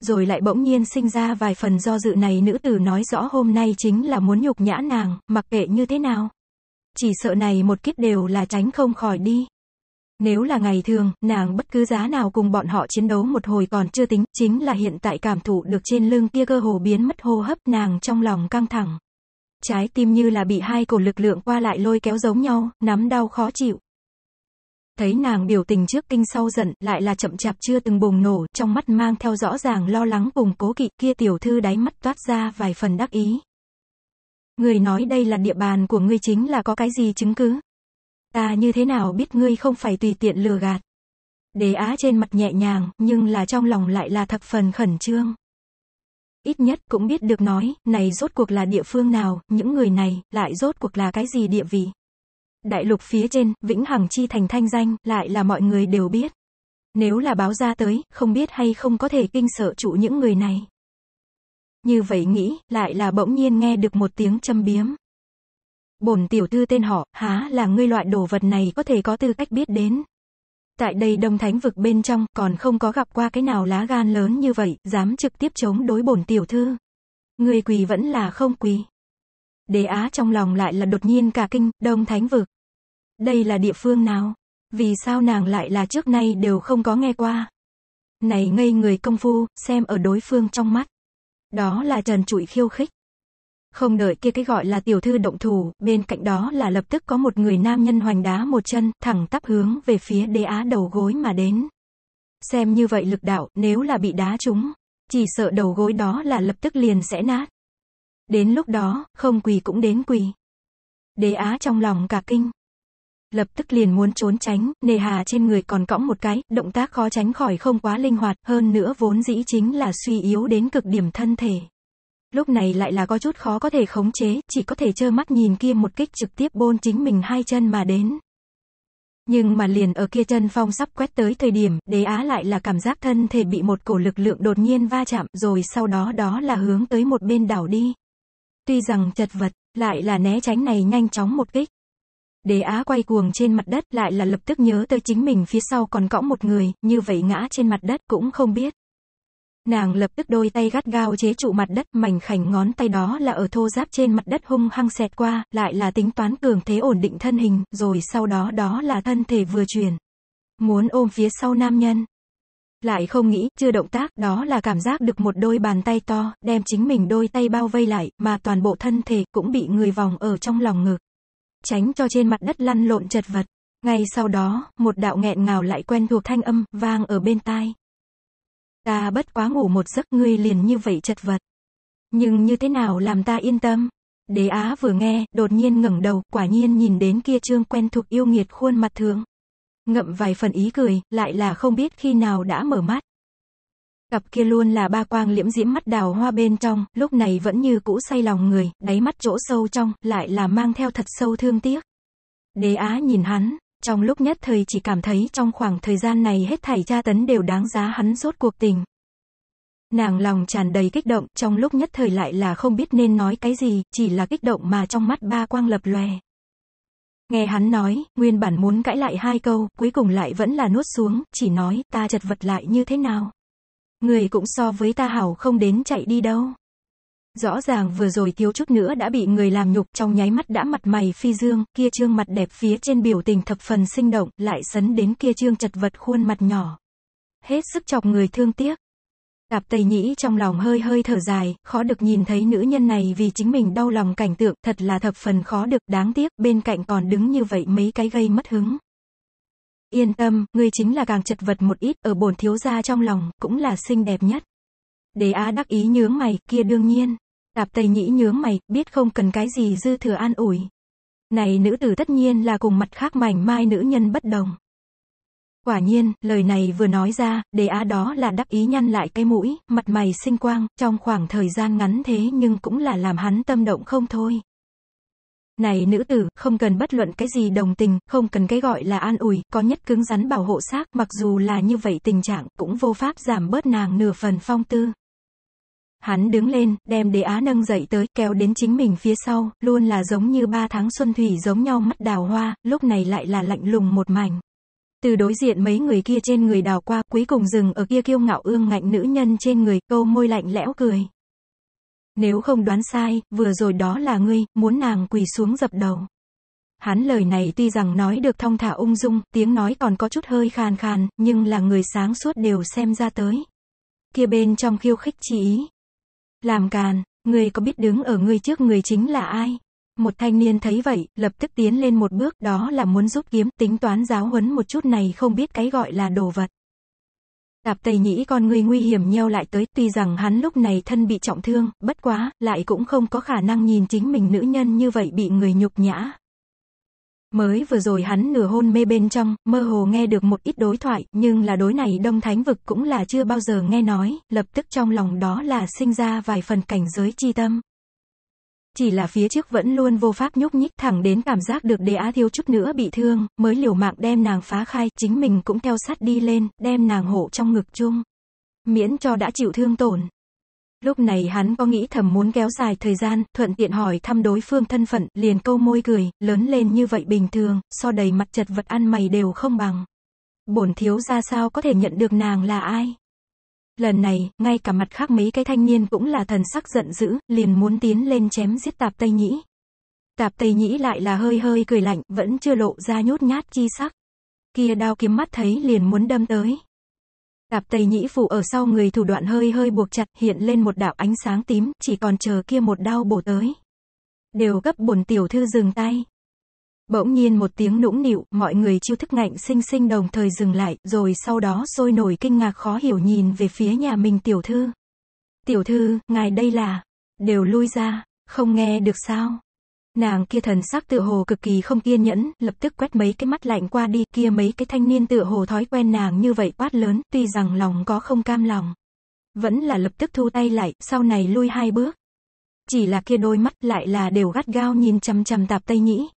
rồi lại bỗng nhiên sinh ra vài phần do dự này nữ tử nói rõ hôm nay chính là muốn nhục nhã nàng, mặc kệ như thế nào. Chỉ sợ này một kiếp đều là tránh không khỏi đi. Nếu là ngày thường, nàng bất cứ giá nào cùng bọn họ chiến đấu một hồi còn chưa tính, chính là hiện tại cảm thụ được trên lưng kia cơ hồ biến mất hô hấp nàng trong lòng căng thẳng. Trái tim như là bị hai cổ lực lượng qua lại lôi kéo giống nhau, nắm đau khó chịu thấy nàng biểu tình trước kinh sau giận, lại là chậm chạp chưa từng bùng nổ, trong mắt mang theo rõ ràng lo lắng cùng cố kỵ, kia tiểu thư đáy mắt toát ra vài phần đắc ý. Người nói đây là địa bàn của ngươi chính là có cái gì chứng cứ? Ta như thế nào biết ngươi không phải tùy tiện lừa gạt? Đế á trên mặt nhẹ nhàng, nhưng là trong lòng lại là thật phần khẩn trương. Ít nhất cũng biết được nói, này rốt cuộc là địa phương nào, những người này, lại rốt cuộc là cái gì địa vị. Đại lục phía trên, Vĩnh Hằng Chi Thành thanh danh, lại là mọi người đều biết. Nếu là báo ra tới, không biết hay không có thể kinh sợ chủ những người này. Như vậy nghĩ, lại là bỗng nhiên nghe được một tiếng châm biếm. Bổn tiểu thư tên họ, há là ngươi loại đồ vật này có thể có tư cách biết đến. Tại đây đông thánh vực bên trong, còn không có gặp qua cái nào lá gan lớn như vậy, dám trực tiếp chống đối bổn tiểu thư. Người quỳ vẫn là không quỳ. Đế Á trong lòng lại là đột nhiên cả kinh, Đông Thánh Vực. Đây là địa phương nào? Vì sao nàng lại là trước nay đều không có nghe qua? Này ngây người công phu, xem ở đối phương trong mắt. Đó là trần trụi khiêu khích. Không đợi kia cái gọi là tiểu thư động thủ, bên cạnh đó là lập tức có một người nam nhân hoành đá một chân, thẳng tắp hướng về phía đế á đầu gối mà đến. Xem như vậy lực đạo, nếu là bị đá trúng, chỉ sợ đầu gối đó là lập tức liền sẽ nát. Đến lúc đó, không quỳ cũng đến quỳ. Đế Á trong lòng cả kinh. Lập tức liền muốn trốn tránh, nề hà trên người còn cõng một cái, động tác khó tránh khỏi không quá linh hoạt, hơn nữa vốn dĩ chính là suy yếu đến cực điểm thân thể. Lúc này lại là có chút khó có thể khống chế, chỉ có thể trơ mắt nhìn kia một kích trực tiếp bôn chính mình hai chân mà đến. Nhưng mà liền ở kia chân phong sắp quét tới thời điểm, đế á lại là cảm giác thân thể bị một cổ lực lượng đột nhiên va chạm, rồi sau đó đó là hướng tới một bên đảo đi. Tuy rằng chật vật, lại là né tránh này nhanh chóng một kích. Đế á quay cuồng trên mặt đất lại là lập tức nhớ tới chính mình phía sau còn cõng một người, như vậy ngã trên mặt đất cũng không biết. Nàng lập tức đôi tay gắt gao chế trụ mặt đất, mảnh khảnh ngón tay đó là ở thô giáp trên mặt đất hung hăng xẹt qua, lại là tính toán cường thế ổn định thân hình, rồi sau đó đó là thân thể vừa chuyển. Muốn ôm phía sau nam nhân, lại không nghĩ, chưa động tác, đó là cảm giác được một đôi bàn tay to, đem chính mình đôi tay bao vây lại, mà toàn bộ thân thể, cũng bị người vòng ở trong lòng ngực. Tránh cho trên mặt đất lăn lộn chật vật. Ngay sau đó, một đạo nghẹn ngào lại quen thuộc thanh âm, vang ở bên tai. Ta bất quá ngủ một giấc ngươi liền như vậy chật vật. Nhưng như thế nào làm ta yên tâm? Đế Á vừa nghe, đột nhiên ngẩng đầu, quả nhiên nhìn đến kia trương quen thuộc yêu nghiệt khuôn mặt thường ngậm vài phần ý cười, lại là không biết khi nào đã mở mắt. Cặp kia luôn là ba quang liễm diễm mắt đào hoa bên trong, lúc này vẫn như cũ say lòng người, đáy mắt chỗ sâu trong, lại là mang theo thật sâu thương tiếc. Đế á nhìn hắn, trong lúc nhất thời chỉ cảm thấy trong khoảng thời gian này hết thảy tra tấn đều đáng giá hắn rốt cuộc tình. Nàng lòng tràn đầy kích động, trong lúc nhất thời lại là không biết nên nói cái gì, chỉ là kích động mà trong mắt ba quang lập lòe. Nghe hắn nói, nguyên bản muốn cãi lại hai câu, cuối cùng lại vẫn là nuốt xuống, chỉ nói, ta chật vật lại như thế nào. Người cũng so với ta hảo không đến chạy đi đâu. Rõ ràng vừa rồi thiếu chút nữa đã bị người làm nhục trong nháy mắt đã mặt mày phi dương, kia trương mặt đẹp phía trên biểu tình thập phần sinh động, lại sấn đến kia trương chật vật khuôn mặt nhỏ. Hết sức chọc người thương tiếc. Tạp Tây Nhĩ trong lòng hơi hơi thở dài, khó được nhìn thấy nữ nhân này vì chính mình đau lòng cảnh tượng, thật là thập phần khó được, đáng tiếc, bên cạnh còn đứng như vậy mấy cái gây mất hứng. Yên tâm, ngươi chính là càng chật vật một ít, ở bổn thiếu gia trong lòng, cũng là xinh đẹp nhất. Đế Á đắc ý nhướng mày, kia đương nhiên. Tạp Tây Nhĩ nhướng mày, biết không cần cái gì dư thừa an ủi. Này nữ tử tất nhiên là cùng mặt khác mảnh mai nữ nhân bất đồng. Quả nhiên, lời này vừa nói ra, đề á đó là đắc ý nhăn lại cái mũi, mặt mày sinh quang, trong khoảng thời gian ngắn thế nhưng cũng là làm hắn tâm động không thôi. Này nữ tử, không cần bất luận cái gì đồng tình, không cần cái gọi là an ủi, có nhất cứng rắn bảo hộ xác, mặc dù là như vậy tình trạng cũng vô pháp giảm bớt nàng nửa phần phong tư. Hắn đứng lên, đem đề á nâng dậy tới, kéo đến chính mình phía sau, luôn là giống như ba tháng xuân thủy giống nhau mắt đào hoa, lúc này lại là lạnh lùng một mảnh. Từ đối diện mấy người kia trên người đào qua, cuối cùng dừng ở kia kiêu ngạo ương ngạnh nữ nhân trên người, câu môi lạnh lẽo cười. Nếu không đoán sai, vừa rồi đó là ngươi, muốn nàng quỳ xuống dập đầu. Hắn lời này tuy rằng nói được thong thả ung dung, tiếng nói còn có chút hơi khàn khàn, nhưng là người sáng suốt đều xem ra tới. Kia bên trong khiêu khích chỉ ý. Làm càn, ngươi có biết đứng ở ngươi trước người chính là ai? Một thanh niên thấy vậy, lập tức tiến lên một bước, đó là muốn giúp kiếm, tính toán giáo huấn một chút này không biết cái gọi là đồ vật. Tạp Tây Nhĩ con người nguy hiểm nheo lại tới, tuy rằng hắn lúc này thân bị trọng thương, bất quá, lại cũng không có khả năng nhìn chính mình nữ nhân như vậy bị người nhục nhã. Mới vừa rồi hắn nửa hôn mê bên trong, mơ hồ nghe được một ít đối thoại, nhưng là đối này đông thánh vực cũng là chưa bao giờ nghe nói, lập tức trong lòng đó là sinh ra vài phần cảnh giới chi tâm chỉ là phía trước vẫn luôn vô pháp nhúc nhích thẳng đến cảm giác được đề á thiếu chút nữa bị thương, mới liều mạng đem nàng phá khai, chính mình cũng theo sát đi lên, đem nàng hộ trong ngực chung. Miễn cho đã chịu thương tổn. Lúc này hắn có nghĩ thầm muốn kéo dài thời gian, thuận tiện hỏi thăm đối phương thân phận, liền câu môi cười, lớn lên như vậy bình thường, so đầy mặt chật vật ăn mày đều không bằng. Bổn thiếu ra sao có thể nhận được nàng là ai? Lần này, ngay cả mặt khác mấy cái thanh niên cũng là thần sắc giận dữ, liền muốn tiến lên chém giết tạp Tây Nhĩ. Tạp Tây Nhĩ lại là hơi hơi cười lạnh, vẫn chưa lộ ra nhút nhát chi sắc. Kia đao kiếm mắt thấy liền muốn đâm tới. Tạp Tây Nhĩ phủ ở sau người thủ đoạn hơi hơi buộc chặt, hiện lên một đạo ánh sáng tím, chỉ còn chờ kia một đao bổ tới. Đều gấp bổn tiểu thư dừng tay. Bỗng nhiên một tiếng nũng nịu, mọi người chiêu thức ngạnh sinh sinh đồng thời dừng lại, rồi sau đó sôi nổi kinh ngạc khó hiểu nhìn về phía nhà mình tiểu thư. Tiểu thư, ngài đây là... Đều lui ra, không nghe được sao? Nàng kia thần sắc tự hồ cực kỳ không kiên nhẫn, lập tức quét mấy cái mắt lạnh qua đi, kia mấy cái thanh niên tự hồ thói quen nàng như vậy quát lớn, tuy rằng lòng có không cam lòng. Vẫn là lập tức thu tay lại, sau này lui hai bước. Chỉ là kia đôi mắt lại là đều gắt gao nhìn chằm chằm tạp tây nhĩ,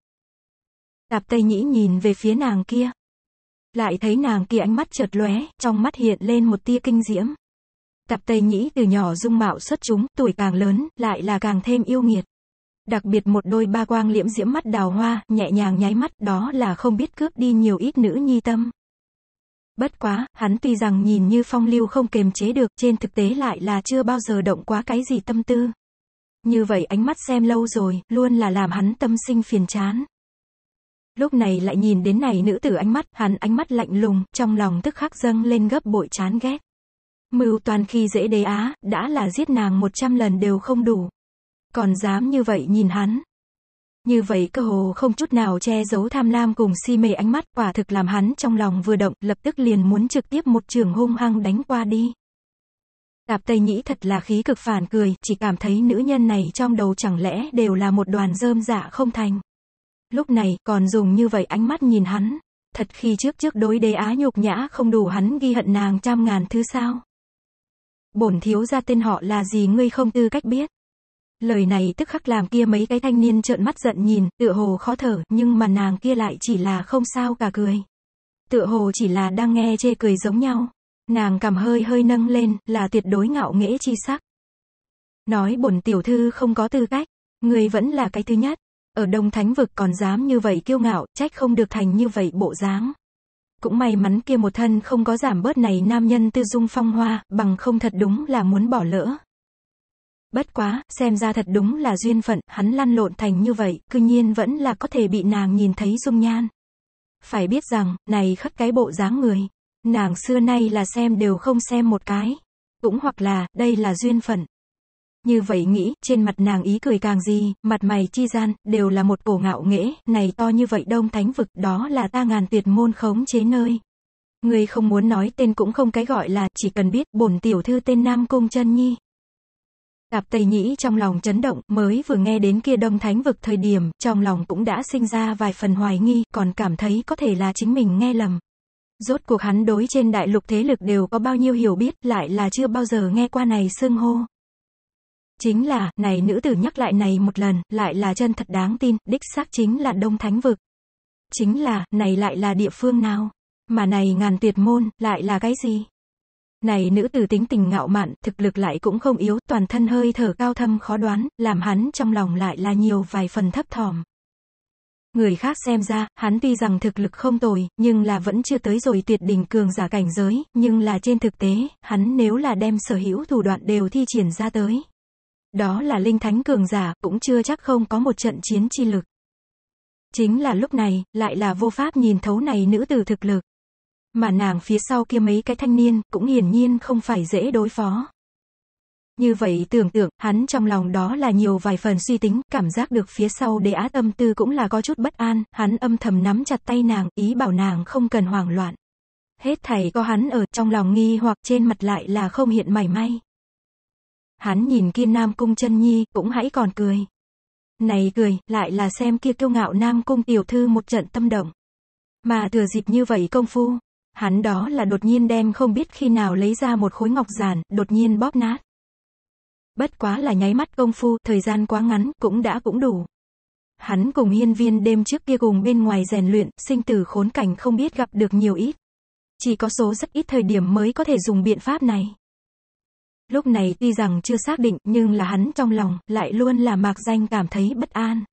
Tạp Tây Nhĩ nhìn về phía nàng kia. Lại thấy nàng kia ánh mắt chợt lóe, trong mắt hiện lên một tia kinh diễm. Tạp Tây Nhĩ từ nhỏ dung mạo xuất chúng, tuổi càng lớn, lại là càng thêm yêu nghiệt. Đặc biệt một đôi ba quang liễm diễm mắt đào hoa, nhẹ nhàng nháy mắt, đó là không biết cướp đi nhiều ít nữ nhi tâm. Bất quá, hắn tuy rằng nhìn như phong lưu không kềm chế được, trên thực tế lại là chưa bao giờ động quá cái gì tâm tư. Như vậy ánh mắt xem lâu rồi, luôn là làm hắn tâm sinh phiền chán lúc này lại nhìn đến này nữ tử ánh mắt, hắn ánh mắt lạnh lùng, trong lòng tức khắc dâng lên gấp bội chán ghét. Mưu toàn khi dễ đế á, đã là giết nàng 100 lần đều không đủ. Còn dám như vậy nhìn hắn. Như vậy cơ hồ không chút nào che giấu tham lam cùng si mê ánh mắt, quả thực làm hắn trong lòng vừa động, lập tức liền muốn trực tiếp một trường hung hăng đánh qua đi. Tạp Tây Nhĩ thật là khí cực phản cười, chỉ cảm thấy nữ nhân này trong đầu chẳng lẽ đều là một đoàn rơm dạ không thành. Lúc này, còn dùng như vậy ánh mắt nhìn hắn. Thật khi trước trước đối đế á nhục nhã không đủ hắn ghi hận nàng trăm ngàn thứ sao. Bổn thiếu ra tên họ là gì ngươi không tư cách biết. Lời này tức khắc làm kia mấy cái thanh niên trợn mắt giận nhìn, tựa hồ khó thở, nhưng mà nàng kia lại chỉ là không sao cả cười. Tựa hồ chỉ là đang nghe chê cười giống nhau. Nàng cầm hơi hơi nâng lên, là tuyệt đối ngạo nghễ chi sắc. Nói bổn tiểu thư không có tư cách, người vẫn là cái thứ nhất. Ở Đông Thánh Vực còn dám như vậy kiêu ngạo, trách không được thành như vậy bộ dáng. Cũng may mắn kia một thân không có giảm bớt này nam nhân tư dung phong hoa, bằng không thật đúng là muốn bỏ lỡ. Bất quá, xem ra thật đúng là duyên phận, hắn lăn lộn thành như vậy, cư nhiên vẫn là có thể bị nàng nhìn thấy dung nhan. Phải biết rằng, này khất cái bộ dáng người. Nàng xưa nay là xem đều không xem một cái. Cũng hoặc là, đây là duyên phận. Như vậy nghĩ, trên mặt nàng ý cười càng gì, mặt mày chi gian, đều là một cổ ngạo nghễ, này to như vậy đông thánh vực, đó là ta ngàn tuyệt môn khống chế nơi. Người không muốn nói tên cũng không cái gọi là, chỉ cần biết, bổn tiểu thư tên Nam Cung chân Nhi. Tạp Tây Nhĩ trong lòng chấn động, mới vừa nghe đến kia đông thánh vực thời điểm, trong lòng cũng đã sinh ra vài phần hoài nghi, còn cảm thấy có thể là chính mình nghe lầm. Rốt cuộc hắn đối trên đại lục thế lực đều có bao nhiêu hiểu biết, lại là chưa bao giờ nghe qua này xưng hô. Chính là, này nữ tử nhắc lại này một lần, lại là chân thật đáng tin, đích xác chính là Đông Thánh Vực. Chính là, này lại là địa phương nào? Mà này ngàn tuyệt môn, lại là cái gì? Này nữ tử tính tình ngạo mạn, thực lực lại cũng không yếu, toàn thân hơi thở cao thâm khó đoán, làm hắn trong lòng lại là nhiều vài phần thấp thỏm. Người khác xem ra, hắn tuy rằng thực lực không tồi, nhưng là vẫn chưa tới rồi tuyệt đỉnh cường giả cảnh giới, nhưng là trên thực tế, hắn nếu là đem sở hữu thủ đoạn đều thi triển ra tới, đó là linh thánh cường giả, cũng chưa chắc không có một trận chiến chi lực. Chính là lúc này, lại là vô pháp nhìn thấu này nữ tử thực lực. Mà nàng phía sau kia mấy cái thanh niên, cũng hiển nhiên không phải dễ đối phó. Như vậy tưởng tượng, hắn trong lòng đó là nhiều vài phần suy tính, cảm giác được phía sau đế á tâm tư cũng là có chút bất an, hắn âm thầm nắm chặt tay nàng, ý bảo nàng không cần hoảng loạn. Hết thảy có hắn ở trong lòng nghi hoặc trên mặt lại là không hiện mảy may hắn nhìn kia Nam Cung chân Nhi, cũng hãy còn cười. Này cười, lại là xem kia kiêu ngạo Nam Cung tiểu thư một trận tâm động. Mà thừa dịp như vậy công phu, hắn đó là đột nhiên đem không biết khi nào lấy ra một khối ngọc giản, đột nhiên bóp nát. Bất quá là nháy mắt công phu, thời gian quá ngắn, cũng đã cũng đủ. Hắn cùng hiên viên đêm trước kia cùng bên ngoài rèn luyện, sinh tử khốn cảnh không biết gặp được nhiều ít. Chỉ có số rất ít thời điểm mới có thể dùng biện pháp này. Lúc này tuy rằng chưa xác định nhưng là hắn trong lòng lại luôn là mạc danh cảm thấy bất an.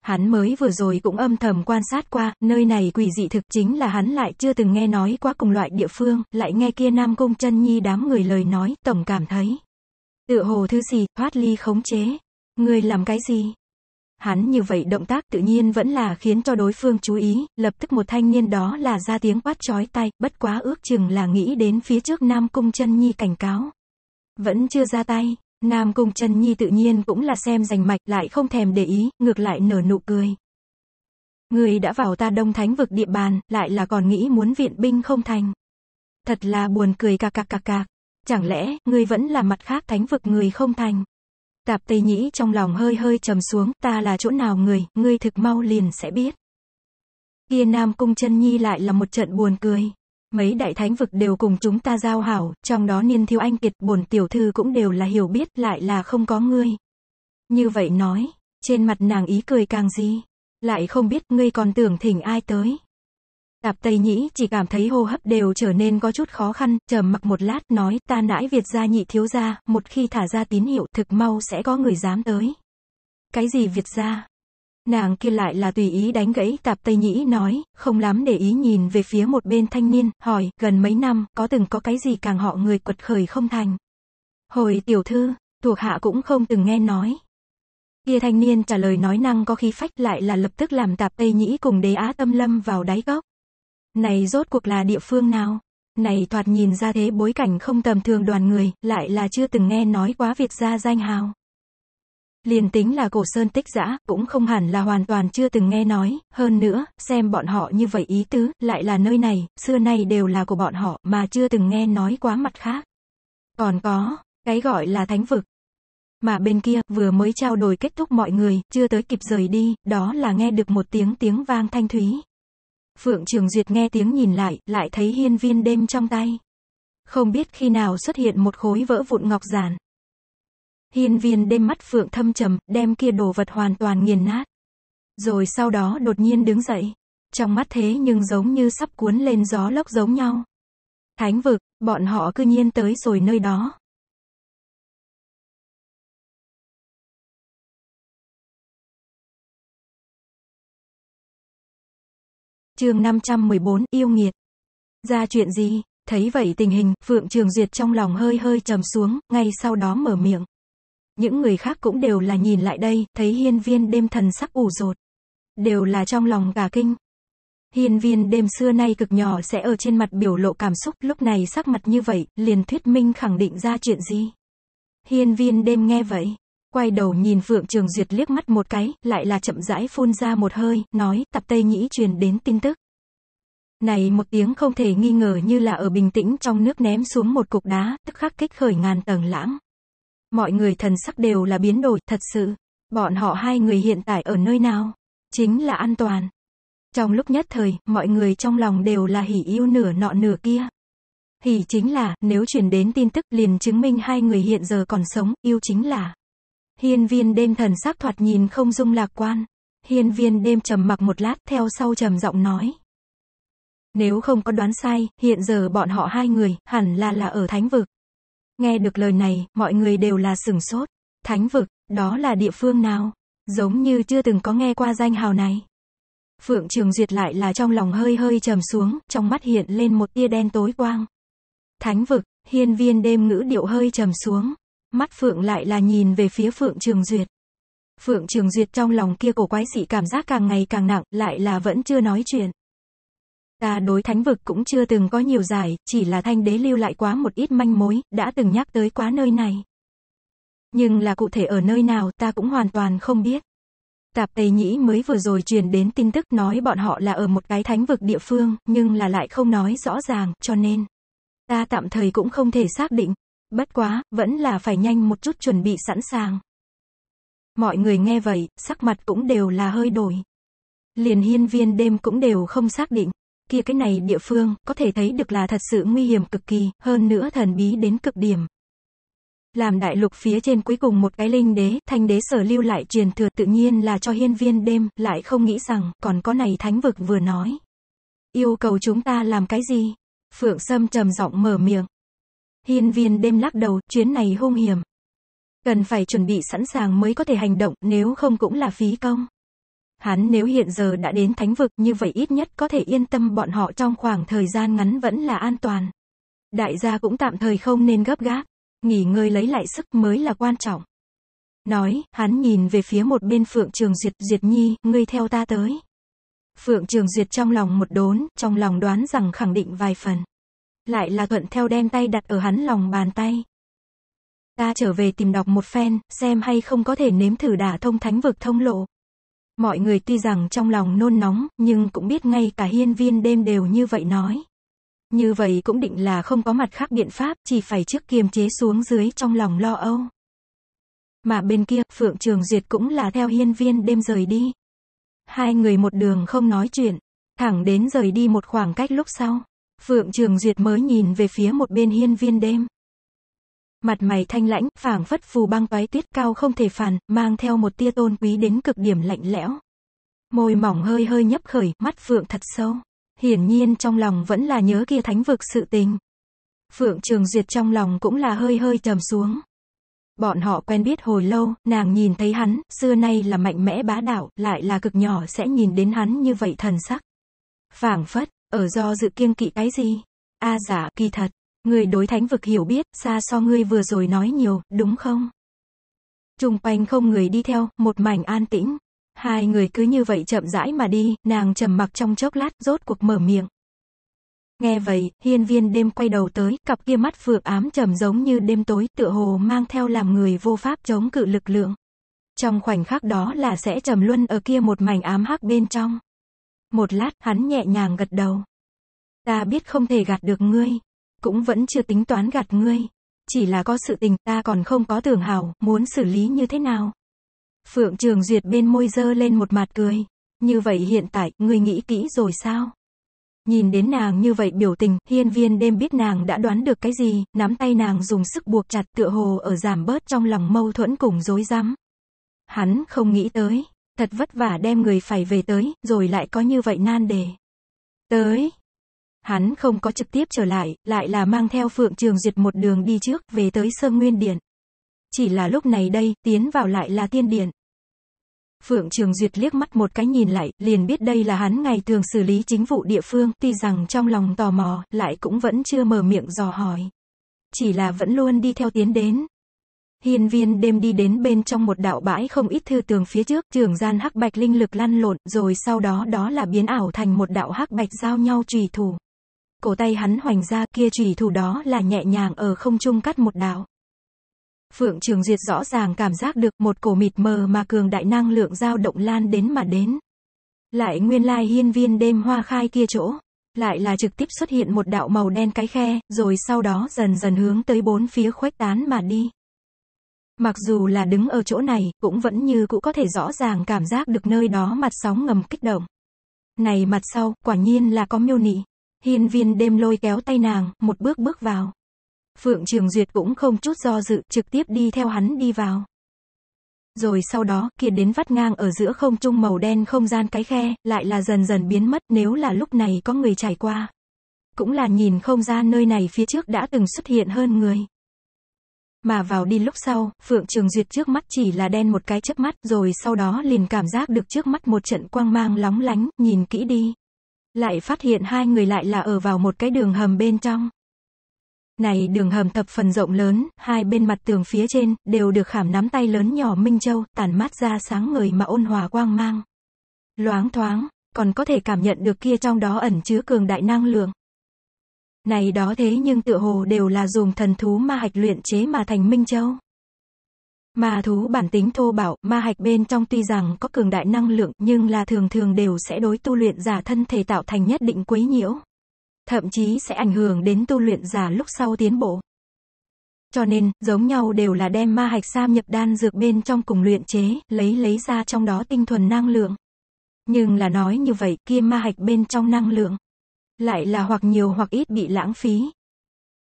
Hắn mới vừa rồi cũng âm thầm quan sát qua, nơi này quỷ dị thực chính là hắn lại chưa từng nghe nói qua cùng loại địa phương, lại nghe kia Nam Cung chân Nhi đám người lời nói, tổng cảm thấy. Tựa hồ thứ gì, thoát ly khống chế. Người làm cái gì? Hắn như vậy động tác tự nhiên vẫn là khiến cho đối phương chú ý, lập tức một thanh niên đó là ra tiếng quát chói tay, bất quá ước chừng là nghĩ đến phía trước Nam Cung chân Nhi cảnh cáo. Vẫn chưa ra tay, Nam Cung Trần Nhi tự nhiên cũng là xem rành mạch lại không thèm để ý, ngược lại nở nụ cười. Người đã vào ta đông thánh vực địa bàn, lại là còn nghĩ muốn viện binh không thành. Thật là buồn cười cạc cạc cạc cạc. Chẳng lẽ, người vẫn là mặt khác thánh vực người không thành? Tạp Tây Nhĩ trong lòng hơi hơi trầm xuống, ta là chỗ nào người, người thực mau liền sẽ biết. Kia Nam Cung chân Nhi lại là một trận buồn cười. Mấy đại thánh vực đều cùng chúng ta giao hảo, trong đó niên thiếu anh kiệt bổn tiểu thư cũng đều là hiểu biết lại là không có ngươi. Như vậy nói, trên mặt nàng ý cười càng gì, lại không biết ngươi còn tưởng thỉnh ai tới. Tạp Tây Nhĩ chỉ cảm thấy hô hấp đều trở nên có chút khó khăn, trầm mặc một lát nói ta nãi Việt gia nhị thiếu gia, một khi thả ra tín hiệu thực mau sẽ có người dám tới. Cái gì Việt gia? Nàng kia lại là tùy ý đánh gãy tạp Tây Nhĩ nói, không lắm để ý nhìn về phía một bên thanh niên, hỏi, gần mấy năm, có từng có cái gì càng họ người quật khởi không thành. Hồi tiểu thư, thuộc hạ cũng không từng nghe nói. Kia thanh niên trả lời nói năng có khí phách lại là lập tức làm tạp Tây Nhĩ cùng đế á tâm lâm vào đáy gốc Này rốt cuộc là địa phương nào? Này thoạt nhìn ra thế bối cảnh không tầm thường đoàn người, lại là chưa từng nghe nói quá Việt gia danh hào. Liền tính là cổ sơn tích giã, cũng không hẳn là hoàn toàn chưa từng nghe nói, hơn nữa, xem bọn họ như vậy ý tứ, lại là nơi này, xưa nay đều là của bọn họ, mà chưa từng nghe nói quá mặt khác. Còn có, cái gọi là thánh vực. Mà bên kia, vừa mới trao đổi kết thúc mọi người, chưa tới kịp rời đi, đó là nghe được một tiếng tiếng vang thanh thúy. Phượng Trường Duyệt nghe tiếng nhìn lại, lại thấy hiên viên đêm trong tay. Không biết khi nào xuất hiện một khối vỡ vụn ngọc giản. Hiên viên đêm mắt phượng thâm trầm, đem kia đồ vật hoàn toàn nghiền nát. Rồi sau đó đột nhiên đứng dậy. Trong mắt thế nhưng giống như sắp cuốn lên gió lốc giống nhau. Thánh vực, bọn họ cư nhiên tới rồi nơi đó. chương 514, yêu nghiệt. Ra chuyện gì? Thấy vậy tình hình, Phượng Trường Duyệt trong lòng hơi hơi trầm xuống, ngay sau đó mở miệng. Những người khác cũng đều là nhìn lại đây, thấy hiên viên đêm thần sắc ủ rột. Đều là trong lòng cả kinh. Hiên viên đêm xưa nay cực nhỏ sẽ ở trên mặt biểu lộ cảm xúc, lúc này sắc mặt như vậy, liền thuyết minh khẳng định ra chuyện gì. Hiên viên đêm nghe vậy, quay đầu nhìn Phượng Trường Duyệt liếc mắt một cái, lại là chậm rãi phun ra một hơi, nói, tập Tây Nhĩ truyền đến tin tức. Này một tiếng không thể nghi ngờ như là ở bình tĩnh trong nước ném xuống một cục đá, tức khắc kích khởi ngàn tầng lãng. Mọi người thần sắc đều là biến đổi, thật sự. Bọn họ hai người hiện tại ở nơi nào? Chính là an toàn. Trong lúc nhất thời, mọi người trong lòng đều là hỉ yêu nửa nọ nửa kia. Hỉ chính là, nếu truyền đến tin tức liền chứng minh hai người hiện giờ còn sống, yêu chính là. Hiên viên đêm thần sắc thoạt nhìn không dung lạc quan. Hiên viên đêm trầm mặc một lát theo sau trầm giọng nói. Nếu không có đoán sai, hiện giờ bọn họ hai người, hẳn là là ở thánh vực. Nghe được lời này, mọi người đều là sửng sốt. Thánh vực, đó là địa phương nào? Giống như chưa từng có nghe qua danh hào này. Phượng Trường Duyệt lại là trong lòng hơi hơi trầm xuống, trong mắt hiện lên một tia đen tối quang. Thánh vực, hiên viên đêm ngữ điệu hơi trầm xuống. Mắt Phượng lại là nhìn về phía Phượng Trường Duyệt. Phượng Trường Duyệt trong lòng kia cổ quái dị cảm giác càng ngày càng nặng, lại là vẫn chưa nói chuyện. Ta đối thánh vực cũng chưa từng có nhiều giải, chỉ là thanh đế lưu lại quá một ít manh mối, đã từng nhắc tới quá nơi này. Nhưng là cụ thể ở nơi nào ta cũng hoàn toàn không biết. Tạp Tây Nhĩ mới vừa rồi truyền đến tin tức nói bọn họ là ở một cái thánh vực địa phương, nhưng là lại không nói rõ ràng, cho nên ta tạm thời cũng không thể xác định. Bất quá, vẫn là phải nhanh một chút chuẩn bị sẵn sàng. Mọi người nghe vậy, sắc mặt cũng đều là hơi đổi. Liền hiên viên đêm cũng đều không xác định kia cái này địa phương, có thể thấy được là thật sự nguy hiểm cực kỳ, hơn nữa thần bí đến cực điểm. Làm đại lục phía trên cuối cùng một cái linh đế, thanh đế sở lưu lại truyền thừa tự nhiên là cho hiên viên đêm, lại không nghĩ rằng, còn có này thánh vực vừa nói. Yêu cầu chúng ta làm cái gì? Phượng Sâm trầm giọng mở miệng. Hiên viên đêm lắc đầu, chuyến này hung hiểm. Cần phải chuẩn bị sẵn sàng mới có thể hành động, nếu không cũng là phí công. Hắn nếu hiện giờ đã đến thánh vực như vậy ít nhất có thể yên tâm bọn họ trong khoảng thời gian ngắn vẫn là an toàn. Đại gia cũng tạm thời không nên gấp gáp, nghỉ ngơi lấy lại sức mới là quan trọng. Nói, hắn nhìn về phía một bên Phượng Trường Duyệt, Duyệt Nhi, ngươi theo ta tới. Phượng Trường Duyệt trong lòng một đốn, trong lòng đoán rằng khẳng định vài phần. Lại là thuận theo đem tay đặt ở hắn lòng bàn tay. Ta trở về tìm đọc một phen, xem hay không có thể nếm thử đả thông thánh vực thông lộ. Mọi người tuy rằng trong lòng nôn nóng, nhưng cũng biết ngay cả hiên viên đêm đều như vậy nói. Như vậy cũng định là không có mặt khác biện pháp, chỉ phải trước kiềm chế xuống dưới trong lòng lo âu. Mà bên kia, Phượng Trường Duyệt cũng là theo hiên viên đêm rời đi. Hai người một đường không nói chuyện, thẳng đến rời đi một khoảng cách lúc sau. Phượng Trường Duyệt mới nhìn về phía một bên hiên viên đêm mặt mày thanh lãnh, phảng phất phù băng toái tuyết cao không thể phản, mang theo một tia tôn quý đến cực điểm lạnh lẽo. Môi mỏng hơi hơi nhấp khởi, mắt phượng thật sâu. Hiển nhiên trong lòng vẫn là nhớ kia thánh vực sự tình. Phượng Trường Duyệt trong lòng cũng là hơi hơi trầm xuống. Bọn họ quen biết hồi lâu, nàng nhìn thấy hắn, xưa nay là mạnh mẽ bá đạo, lại là cực nhỏ sẽ nhìn đến hắn như vậy thần sắc. phảng phất, ở do dự kiêng kỵ cái gì? A à, dạ, giả, kỳ thật, Người đối thánh vực hiểu biết, xa so ngươi vừa rồi nói nhiều, đúng không? Trung quanh không người đi theo, một mảnh an tĩnh. Hai người cứ như vậy chậm rãi mà đi, nàng trầm mặc trong chốc lát, rốt cuộc mở miệng. Nghe vậy, hiên viên đêm quay đầu tới, cặp kia mắt phượng ám trầm giống như đêm tối, tựa hồ mang theo làm người vô pháp chống cự lực lượng. Trong khoảnh khắc đó là sẽ trầm luân ở kia một mảnh ám hắc bên trong. Một lát, hắn nhẹ nhàng gật đầu. Ta biết không thể gạt được ngươi, cũng vẫn chưa tính toán gạt ngươi. Chỉ là có sự tình ta còn không có tưởng hảo, muốn xử lý như thế nào. Phượng Trường Duyệt bên môi dơ lên một mặt cười. Như vậy hiện tại, ngươi nghĩ kỹ rồi sao? Nhìn đến nàng như vậy biểu tình, hiên viên đêm biết nàng đã đoán được cái gì, nắm tay nàng dùng sức buộc chặt tựa hồ ở giảm bớt trong lòng mâu thuẫn cùng dối rắm Hắn không nghĩ tới, thật vất vả đem người phải về tới, rồi lại có như vậy nan đề. Tới, Hắn không có trực tiếp trở lại, lại là mang theo Phượng Trường Duyệt một đường đi trước về tới Sơn Nguyên Điện. Chỉ là lúc này đây, tiến vào lại là tiên điện. Phượng Trường Duyệt liếc mắt một cái nhìn lại, liền biết đây là hắn ngày thường xử lý chính vụ địa phương, tuy rằng trong lòng tò mò, lại cũng vẫn chưa mở miệng dò hỏi. Chỉ là vẫn luôn đi theo tiến đến. Hiên viên đêm đi đến bên trong một đạo bãi không ít thư tường phía trước, trường gian hắc bạch linh lực lăn lộn, rồi sau đó đó là biến ảo thành một đạo hắc bạch giao nhau trùy thủ cổ tay hắn hoành ra kia chùy thủ đó là nhẹ nhàng ở không trung cắt một đạo. Phượng Trường Duyệt rõ ràng cảm giác được một cổ mịt mờ mà cường đại năng lượng dao động lan đến mà đến. Lại nguyên lai hiên viên đêm hoa khai kia chỗ, lại là trực tiếp xuất hiện một đạo màu đen cái khe, rồi sau đó dần dần hướng tới bốn phía khuếch tán mà đi. Mặc dù là đứng ở chỗ này, cũng vẫn như cũ có thể rõ ràng cảm giác được nơi đó mặt sóng ngầm kích động. Này mặt sau, quả nhiên là có miêu nị. Hiên viên đêm lôi kéo tay nàng, một bước bước vào. Phượng Trường Duyệt cũng không chút do dự, trực tiếp đi theo hắn đi vào. Rồi sau đó, kia đến vắt ngang ở giữa không trung màu đen không gian cái khe, lại là dần dần biến mất nếu là lúc này có người trải qua. Cũng là nhìn không gian nơi này phía trước đã từng xuất hiện hơn người. Mà vào đi lúc sau, Phượng Trường Duyệt trước mắt chỉ là đen một cái chớp mắt, rồi sau đó liền cảm giác được trước mắt một trận quang mang lóng lánh, nhìn kỹ đi. Lại phát hiện hai người lại là ở vào một cái đường hầm bên trong. Này đường hầm thập phần rộng lớn, hai bên mặt tường phía trên, đều được khảm nắm tay lớn nhỏ Minh Châu, tản mát ra sáng người mà ôn hòa quang mang. Loáng thoáng, còn có thể cảm nhận được kia trong đó ẩn chứa cường đại năng lượng. Này đó thế nhưng tựa hồ đều là dùng thần thú ma hạch luyện chế mà thành Minh Châu. Ma thú bản tính thô bạo, ma hạch bên trong tuy rằng có cường đại năng lượng nhưng là thường thường đều sẽ đối tu luyện giả thân thể tạo thành nhất định quấy nhiễu. Thậm chí sẽ ảnh hưởng đến tu luyện giả lúc sau tiến bộ. Cho nên, giống nhau đều là đem ma hạch sam nhập đan dược bên trong cùng luyện chế, lấy lấy ra trong đó tinh thuần năng lượng. Nhưng là nói như vậy, kia ma hạch bên trong năng lượng. Lại là hoặc nhiều hoặc ít bị lãng phí.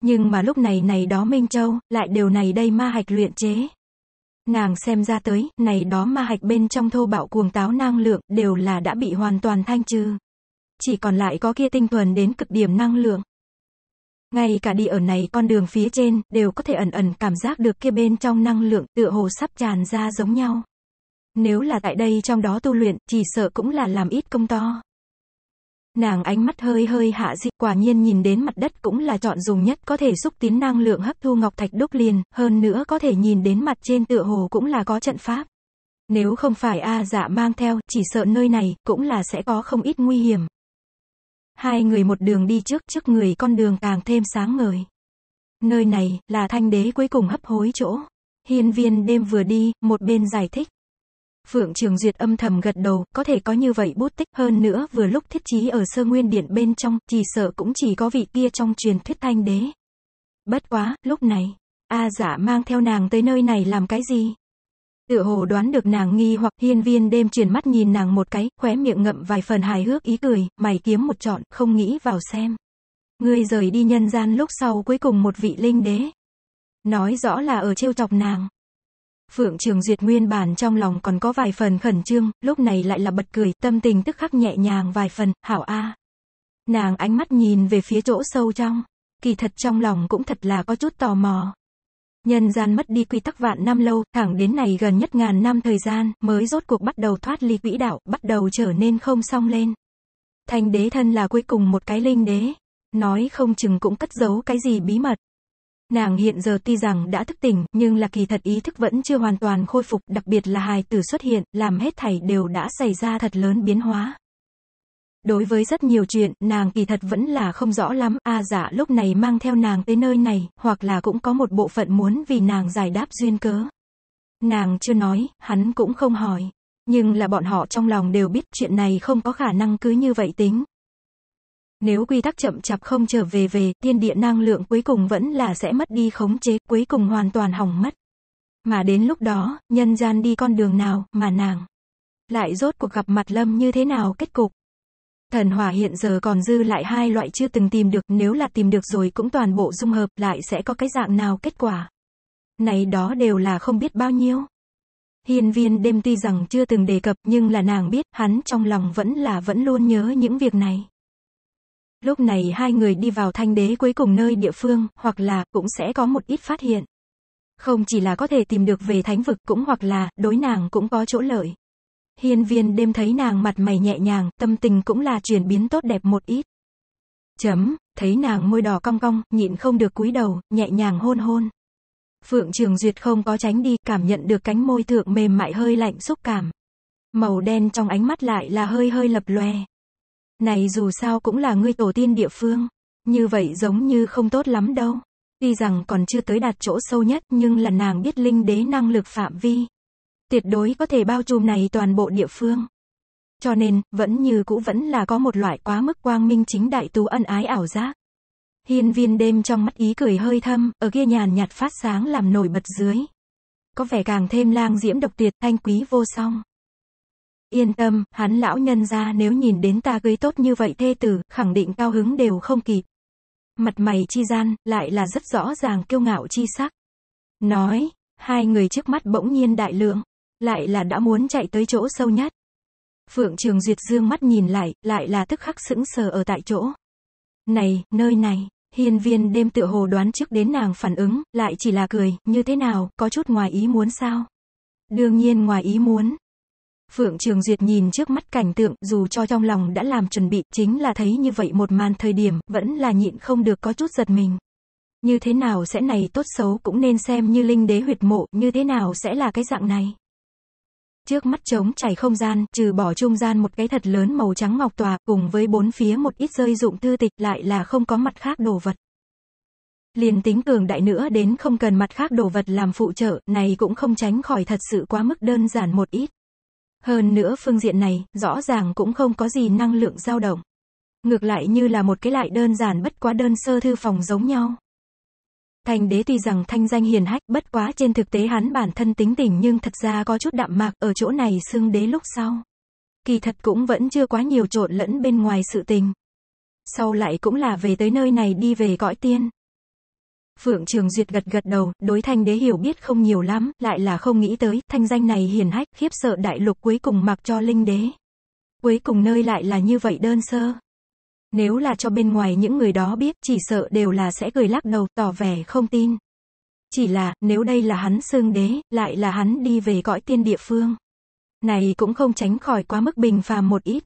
Nhưng mà lúc này này đó Minh Châu, lại đều này đây ma hạch luyện chế, nàng xem ra tới, này đó ma hạch bên trong thô bạo cuồng táo năng lượng, đều là đã bị hoàn toàn thanh trừ. Chỉ còn lại có kia tinh thuần đến cực điểm năng lượng. Ngay cả đi ở này con đường phía trên, đều có thể ẩn ẩn cảm giác được kia bên trong năng lượng, tựa hồ sắp tràn ra giống nhau. Nếu là tại đây trong đó tu luyện, chỉ sợ cũng là làm ít công to. Nàng ánh mắt hơi hơi hạ dịch quả nhiên nhìn đến mặt đất cũng là chọn dùng nhất có thể xúc tiến năng lượng hấp thu ngọc thạch đúc liền, hơn nữa có thể nhìn đến mặt trên tựa hồ cũng là có trận pháp. Nếu không phải A dạ mang theo, chỉ sợ nơi này, cũng là sẽ có không ít nguy hiểm. Hai người một đường đi trước, trước người con đường càng thêm sáng ngời. Nơi này, là thanh đế cuối cùng hấp hối chỗ. Hiên viên đêm vừa đi, một bên giải thích. Phượng Trường Duyệt âm thầm gật đầu, có thể có như vậy bút tích hơn nữa vừa lúc thiết trí ở sơ nguyên điện bên trong, chỉ sợ cũng chỉ có vị kia trong truyền thuyết thanh đế. Bất quá, lúc này, A giả dạ mang theo nàng tới nơi này làm cái gì? Tựa hồ đoán được nàng nghi hoặc hiên viên đêm truyền mắt nhìn nàng một cái, khóe miệng ngậm vài phần hài hước ý cười, mày kiếm một trọn, không nghĩ vào xem. Ngươi rời đi nhân gian lúc sau cuối cùng một vị linh đế. Nói rõ là ở trêu chọc nàng. Phượng Trường Duyệt nguyên bản trong lòng còn có vài phần khẩn trương, lúc này lại là bật cười, tâm tình tức khắc nhẹ nhàng vài phần, hảo a. Nàng ánh mắt nhìn về phía chỗ sâu trong, kỳ thật trong lòng cũng thật là có chút tò mò. Nhân gian mất đi quy tắc vạn năm lâu, thẳng đến này gần nhất ngàn năm thời gian, mới rốt cuộc bắt đầu thoát ly quỹ đạo, bắt đầu trở nên không song lên. Thành đế thân là cuối cùng một cái linh đế, nói không chừng cũng cất giấu cái gì bí mật. Nàng hiện giờ tuy rằng đã thức tỉnh, nhưng là kỳ thật ý thức vẫn chưa hoàn toàn khôi phục, đặc biệt là hài tử xuất hiện, làm hết thảy đều đã xảy ra thật lớn biến hóa. Đối với rất nhiều chuyện, nàng kỳ thật vẫn là không rõ lắm, A à, giả dạ, lúc này mang theo nàng tới nơi này, hoặc là cũng có một bộ phận muốn vì nàng giải đáp duyên cớ. Nàng chưa nói, hắn cũng không hỏi. Nhưng là bọn họ trong lòng đều biết chuyện này không có khả năng cứ như vậy tính, nếu quy tắc chậm chạp không trở về về, thiên địa năng lượng cuối cùng vẫn là sẽ mất đi khống chế, cuối cùng hoàn toàn hỏng mất. Mà đến lúc đó, nhân gian đi con đường nào, mà nàng lại rốt cuộc gặp mặt lâm như thế nào kết cục. Thần hỏa hiện giờ còn dư lại hai loại chưa từng tìm được, nếu là tìm được rồi cũng toàn bộ dung hợp lại sẽ có cái dạng nào kết quả. Này đó đều là không biết bao nhiêu. Hiên viên đêm tuy rằng chưa từng đề cập nhưng là nàng biết, hắn trong lòng vẫn là vẫn luôn nhớ những việc này. Lúc này hai người đi vào thanh đế cuối cùng nơi địa phương, hoặc là, cũng sẽ có một ít phát hiện. Không chỉ là có thể tìm được về thánh vực cũng hoặc là, đối nàng cũng có chỗ lợi. Hiên viên đêm thấy nàng mặt mày nhẹ nhàng, tâm tình cũng là chuyển biến tốt đẹp một ít. Chấm, thấy nàng môi đỏ cong cong, nhịn không được cúi đầu, nhẹ nhàng hôn hôn. Phượng Trường Duyệt không có tránh đi, cảm nhận được cánh môi thượng mềm mại hơi lạnh xúc cảm. Màu đen trong ánh mắt lại là hơi hơi lập lòe. Này dù sao cũng là ngươi tổ tiên địa phương. Như vậy giống như không tốt lắm đâu. Tuy rằng còn chưa tới đạt chỗ sâu nhất nhưng là nàng biết linh đế năng lực phạm vi. Tuyệt đối có thể bao trùm này toàn bộ địa phương. Cho nên, vẫn như cũ vẫn là có một loại quá mức quang minh chính đại tú ân ái ảo giác. Hiên viên đêm trong mắt ý cười hơi thâm, ở kia nhàn nhạt phát sáng làm nổi bật dưới. Có vẻ càng thêm lang diễm độc tuyệt, thanh quý vô song. Yên tâm, hắn lão nhân ra nếu nhìn đến ta cưới tốt như vậy thê tử, khẳng định cao hứng đều không kịp. Mặt mày chi gian, lại là rất rõ ràng kiêu ngạo chi sắc. Nói, hai người trước mắt bỗng nhiên đại lượng, lại là đã muốn chạy tới chỗ sâu nhất. Phượng Trường Duyệt dương mắt nhìn lại, lại là tức khắc sững sờ ở tại chỗ. Này, nơi này, hiên viên đêm tựa hồ đoán trước đến nàng phản ứng, lại chỉ là cười, như thế nào, có chút ngoài ý muốn sao? Đương nhiên ngoài ý muốn, Phượng Trường Duyệt nhìn trước mắt cảnh tượng, dù cho trong lòng đã làm chuẩn bị, chính là thấy như vậy một màn thời điểm, vẫn là nhịn không được có chút giật mình. Như thế nào sẽ này tốt xấu cũng nên xem như linh đế huyệt mộ, như thế nào sẽ là cái dạng này. Trước mắt trống chảy không gian, trừ bỏ trung gian một cái thật lớn màu trắng ngọc tòa, cùng với bốn phía một ít rơi dụng thư tịch lại là không có mặt khác đồ vật. Liền tính cường đại nữa đến không cần mặt khác đồ vật làm phụ trợ, này cũng không tránh khỏi thật sự quá mức đơn giản một ít. Hơn nữa phương diện này, rõ ràng cũng không có gì năng lượng dao động. Ngược lại như là một cái lại đơn giản bất quá đơn sơ thư phòng giống nhau. Thành đế tuy rằng thanh danh hiền hách, bất quá trên thực tế hắn bản thân tính tình nhưng thật ra có chút đạm mạc ở chỗ này xưng đế lúc sau. Kỳ thật cũng vẫn chưa quá nhiều trộn lẫn bên ngoài sự tình. Sau lại cũng là về tới nơi này đi về cõi tiên. Phượng Trường Duyệt gật gật đầu, đối thanh đế hiểu biết không nhiều lắm, lại là không nghĩ tới, thanh danh này hiền hách, khiếp sợ đại lục cuối cùng mặc cho linh đế. Cuối cùng nơi lại là như vậy đơn sơ. Nếu là cho bên ngoài những người đó biết, chỉ sợ đều là sẽ cười lắc đầu, tỏ vẻ không tin. Chỉ là, nếu đây là hắn xương đế, lại là hắn đi về cõi tiên địa phương. Này cũng không tránh khỏi quá mức bình phàm một ít.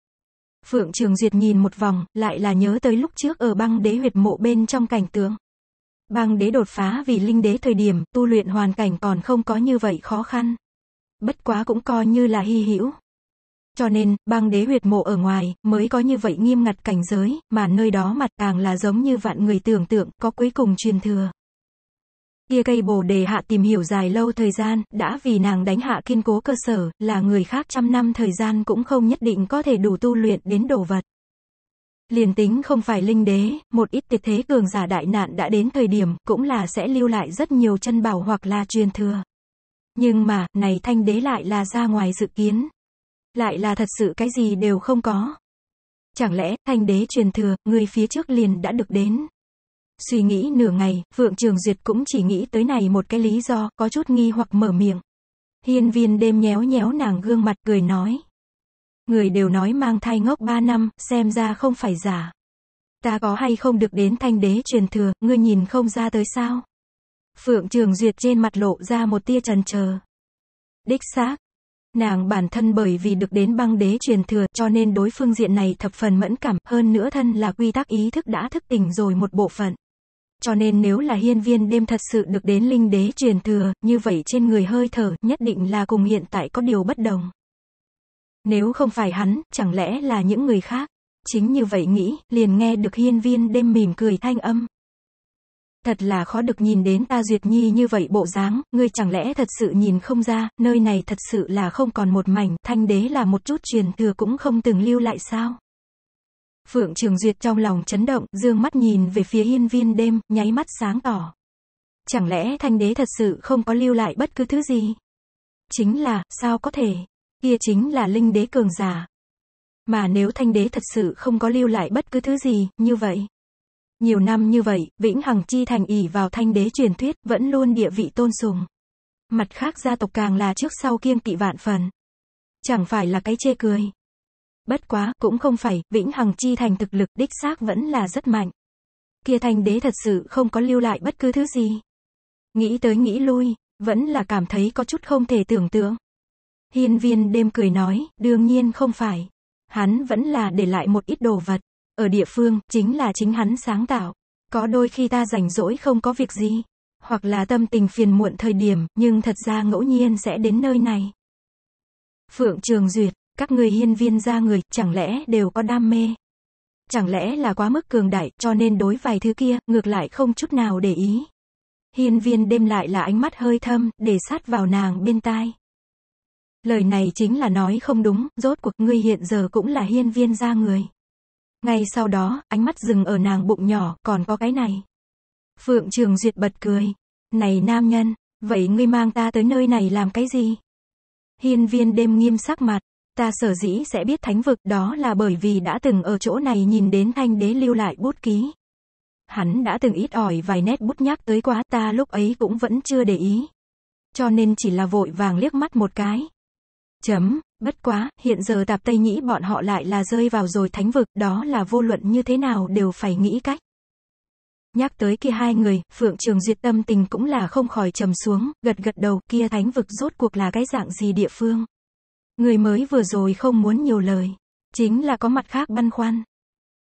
Phượng Trường Duyệt nhìn một vòng, lại là nhớ tới lúc trước ở băng đế huyệt mộ bên trong cảnh tượng. Bang đế đột phá vì linh đế thời điểm tu luyện hoàn cảnh còn không có như vậy khó khăn. Bất quá cũng coi như là hy hữu. Cho nên, bang đế huyệt mộ ở ngoài, mới có như vậy nghiêm ngặt cảnh giới, mà nơi đó mặt càng là giống như vạn người tưởng tượng, có cuối cùng truyền thừa. Kia cây bồ đề hạ tìm hiểu dài lâu thời gian, đã vì nàng đánh hạ kiên cố cơ sở, là người khác trăm năm thời gian cũng không nhất định có thể đủ tu luyện đến đồ vật. Liền tính không phải linh đế, một ít tiệt thế cường giả đại nạn đã đến thời điểm, cũng là sẽ lưu lại rất nhiều chân bảo hoặc là truyền thừa. Nhưng mà, này thanh đế lại là ra ngoài dự kiến. Lại là thật sự cái gì đều không có. Chẳng lẽ, thanh đế truyền thừa, người phía trước liền đã được đến. Suy nghĩ nửa ngày, Phượng Trường Duyệt cũng chỉ nghĩ tới này một cái lý do, có chút nghi hoặc mở miệng. Hiên viên đêm nhéo nhéo nàng gương mặt cười nói. Người đều nói mang thai ngốc 3 năm, xem ra không phải giả. Ta có hay không được đến thanh đế truyền thừa, ngươi nhìn không ra tới sao? Phượng Trường Duyệt trên mặt lộ ra một tia trần chờ. Đích xác. Nàng bản thân bởi vì được đến băng đế truyền thừa cho nên đối phương diện này thập phần mẫn cảm, hơn nữa thân là quy tắc ý thức đã thức tỉnh rồi một bộ phận. Cho nên nếu là hiên viên đêm thật sự được đến linh đế truyền thừa, như vậy trên người hơi thở, nhất định là cùng hiện tại có điều bất đồng. Nếu không phải hắn, chẳng lẽ là những người khác? Chính như vậy nghĩ, liền nghe được hiên viên đêm mỉm cười thanh âm. Thật là khó được nhìn đến ta duyệt nhi như vậy bộ dáng, ngươi chẳng lẽ thật sự nhìn không ra, nơi này thật sự là không còn một mảnh, thanh đế là một chút truyền thừa cũng không từng lưu lại sao. Phượng Trường Duyệt trong lòng chấn động, dương mắt nhìn về phía hiên viên đêm, nháy mắt sáng tỏ. Chẳng lẽ thanh đế thật sự không có lưu lại bất cứ thứ gì? Chính là, sao có thể? kia chính là linh đế cường giả. Mà nếu thanh đế thật sự không có lưu lại bất cứ thứ gì, như vậy. Nhiều năm như vậy, Vĩnh Hằng Chi Thành ỉ vào thanh đế truyền thuyết, vẫn luôn địa vị tôn sùng. Mặt khác gia tộc càng là trước sau kiêng kỵ vạn phần. Chẳng phải là cái chê cười. Bất quá, cũng không phải, Vĩnh Hằng Chi Thành thực lực đích xác vẫn là rất mạnh. Kia thanh đế thật sự không có lưu lại bất cứ thứ gì. Nghĩ tới nghĩ lui, vẫn là cảm thấy có chút không thể tưởng tượng. Hiên viên đêm cười nói, đương nhiên không phải. Hắn vẫn là để lại một ít đồ vật. Ở địa phương, chính là chính hắn sáng tạo. Có đôi khi ta rảnh rỗi không có việc gì. Hoặc là tâm tình phiền muộn thời điểm, nhưng thật ra ngẫu nhiên sẽ đến nơi này. Phượng Trường Duyệt, các người hiên viên ra người, chẳng lẽ đều có đam mê? Chẳng lẽ là quá mức cường đại, cho nên đối vài thứ kia, ngược lại không chút nào để ý. Hiên viên đêm lại là ánh mắt hơi thâm, để sát vào nàng bên tai. Lời này chính là nói không đúng, rốt cuộc ngươi hiện giờ cũng là hiên viên gia người. Ngay sau đó, ánh mắt dừng ở nàng bụng nhỏ, còn có cái này. Phượng Trường Duyệt bật cười. Này nam nhân, vậy ngươi mang ta tới nơi này làm cái gì? Hiên viên đêm nghiêm sắc mặt, ta sở dĩ sẽ biết thánh vực đó là bởi vì đã từng ở chỗ này nhìn đến thanh đế lưu lại bút ký. Hắn đã từng ít ỏi vài nét bút nhắc tới quá ta lúc ấy cũng vẫn chưa để ý. Cho nên chỉ là vội vàng liếc mắt một cái, Chấm. Bất quá, hiện giờ tạp Tây Nhĩ bọn họ lại là rơi vào rồi thánh vực, đó là vô luận như thế nào đều phải nghĩ cách. Nhắc tới kia hai người, Phượng Trường Duyệt tâm tình cũng là không khỏi trầm xuống, gật gật đầu, kia thánh vực rốt cuộc là cái dạng gì địa phương. Người mới vừa rồi không muốn nhiều lời, chính là có mặt khác băn khoăn.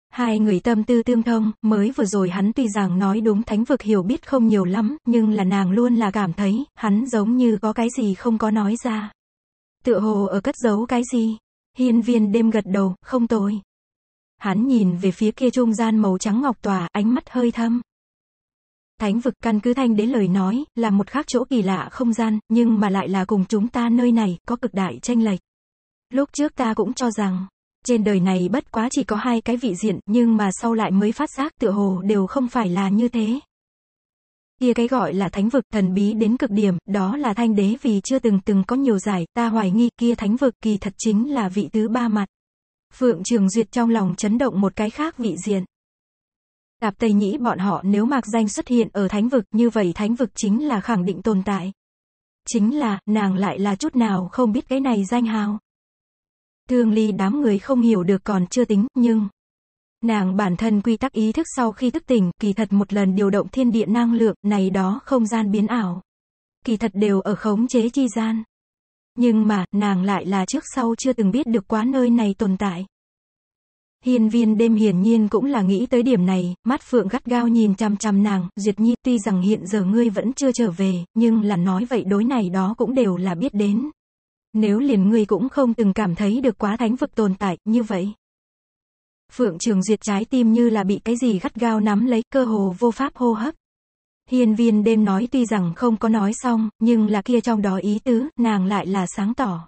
Hai người tâm tư tương thông, mới vừa rồi hắn tuy rằng nói đúng thánh vực hiểu biết không nhiều lắm, nhưng là nàng luôn là cảm thấy, hắn giống như có cái gì không có nói ra. Tựa hồ ở cất giấu cái gì? Hiên viên đêm gật đầu, không tồi. Hắn nhìn về phía kia trung gian màu trắng ngọc tỏa ánh mắt hơi thâm. Thánh vực căn cứ thanh đến lời nói, là một khác chỗ kỳ lạ không gian, nhưng mà lại là cùng chúng ta nơi này, có cực đại tranh lệch. Lúc trước ta cũng cho rằng, trên đời này bất quá chỉ có hai cái vị diện, nhưng mà sau lại mới phát giác tựa hồ đều không phải là như thế kia cái gọi là thánh vực thần bí đến cực điểm, đó là thanh đế vì chưa từng từng có nhiều giải, ta hoài nghi kia thánh vực kỳ thật chính là vị thứ ba mặt. Phượng Trường Duyệt trong lòng chấn động một cái khác vị diện. Tạp Tây nghĩ bọn họ nếu mạc danh xuất hiện ở thánh vực như vậy thánh vực chính là khẳng định tồn tại. Chính là, nàng lại là chút nào không biết cái này danh hào. thường ly đám người không hiểu được còn chưa tính, nhưng, Nàng bản thân quy tắc ý thức sau khi thức tỉnh, kỳ thật một lần điều động thiên địa năng lượng, này đó không gian biến ảo. Kỳ thật đều ở khống chế chi gian. Nhưng mà, nàng lại là trước sau chưa từng biết được quá nơi này tồn tại. Hiên viên đêm hiển nhiên cũng là nghĩ tới điểm này, mắt phượng gắt gao nhìn chằm chằm nàng, duyệt nhi tuy rằng hiện giờ ngươi vẫn chưa trở về, nhưng là nói vậy đối này đó cũng đều là biết đến. Nếu liền ngươi cũng không từng cảm thấy được quá thánh vực tồn tại, như vậy. Phượng Trường Duyệt trái tim như là bị cái gì gắt gao nắm lấy, cơ hồ vô pháp hô hấp. Hiên viên đêm nói tuy rằng không có nói xong, nhưng là kia trong đó ý tứ, nàng lại là sáng tỏ.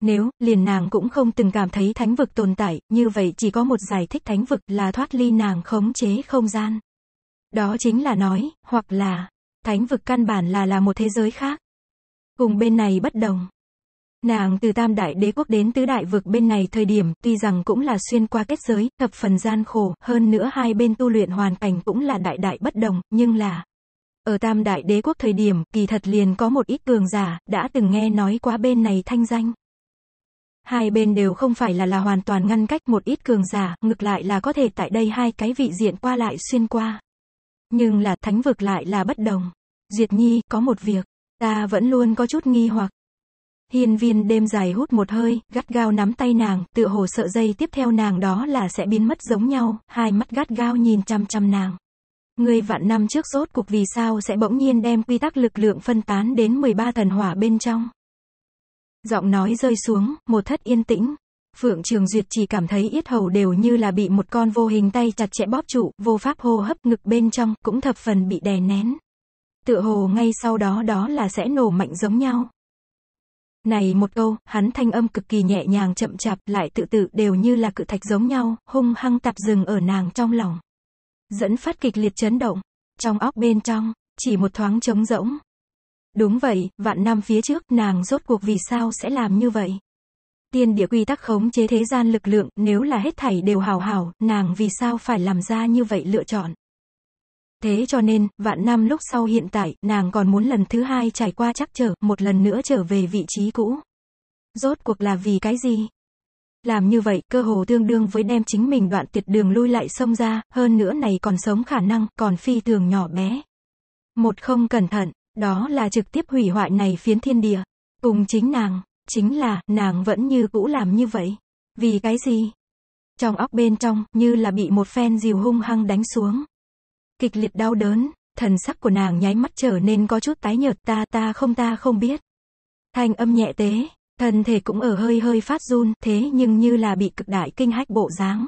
Nếu, liền nàng cũng không từng cảm thấy thánh vực tồn tại, như vậy chỉ có một giải thích thánh vực là thoát ly nàng khống chế không gian. Đó chính là nói, hoặc là, thánh vực căn bản là là một thế giới khác. Cùng bên này bất đồng. Nàng từ tam đại đế quốc đến tứ đại vực bên này thời điểm, tuy rằng cũng là xuyên qua kết giới, thập phần gian khổ, hơn nữa hai bên tu luyện hoàn cảnh cũng là đại đại bất đồng, nhưng là... Ở tam đại đế quốc thời điểm, kỳ thật liền có một ít cường giả, đã từng nghe nói qua bên này thanh danh. Hai bên đều không phải là là hoàn toàn ngăn cách một ít cường giả, ngược lại là có thể tại đây hai cái vị diện qua lại xuyên qua. Nhưng là thánh vực lại là bất đồng. Diệt Nhi, có một việc, ta vẫn luôn có chút nghi hoặc, Hiên viên đêm dài hút một hơi, gắt gao nắm tay nàng, tựa hồ sợ dây tiếp theo nàng đó là sẽ biến mất giống nhau, hai mắt gắt gao nhìn chăm chăm nàng. Người vạn năm trước rốt cuộc vì sao sẽ bỗng nhiên đem quy tắc lực lượng phân tán đến 13 thần hỏa bên trong. Giọng nói rơi xuống, một thất yên tĩnh. Phượng Trường Duyệt chỉ cảm thấy yết hầu đều như là bị một con vô hình tay chặt chẽ bóp trụ, vô pháp hô hấp ngực bên trong, cũng thập phần bị đè nén. Tựa hồ ngay sau đó đó là sẽ nổ mạnh giống nhau. Này một câu, hắn thanh âm cực kỳ nhẹ nhàng chậm chạp lại tự tự đều như là cự thạch giống nhau, hung hăng tạp dừng ở nàng trong lòng. Dẫn phát kịch liệt chấn động. Trong óc bên trong, chỉ một thoáng trống rỗng. Đúng vậy, vạn năm phía trước, nàng rốt cuộc vì sao sẽ làm như vậy? Tiên địa quy tắc khống chế thế gian lực lượng, nếu là hết thảy đều hào hào nàng vì sao phải làm ra như vậy lựa chọn? Thế cho nên, vạn năm lúc sau hiện tại, nàng còn muốn lần thứ hai trải qua chắc trở, một lần nữa trở về vị trí cũ. Rốt cuộc là vì cái gì? Làm như vậy, cơ hồ tương đương với đem chính mình đoạn tuyệt đường lui lại sông ra, hơn nữa này còn sống khả năng, còn phi thường nhỏ bé. Một không cẩn thận, đó là trực tiếp hủy hoại này phiến thiên địa. Cùng chính nàng, chính là, nàng vẫn như cũ làm như vậy. Vì cái gì? Trong óc bên trong, như là bị một phen dìu hung hăng đánh xuống kịch liệt đau đớn, thần sắc của nàng nháy mắt trở nên có chút tái nhợt ta ta không ta không biết. Thanh âm nhẹ tế, thân thể cũng ở hơi hơi phát run, thế nhưng như là bị cực đại kinh hách bộ dáng.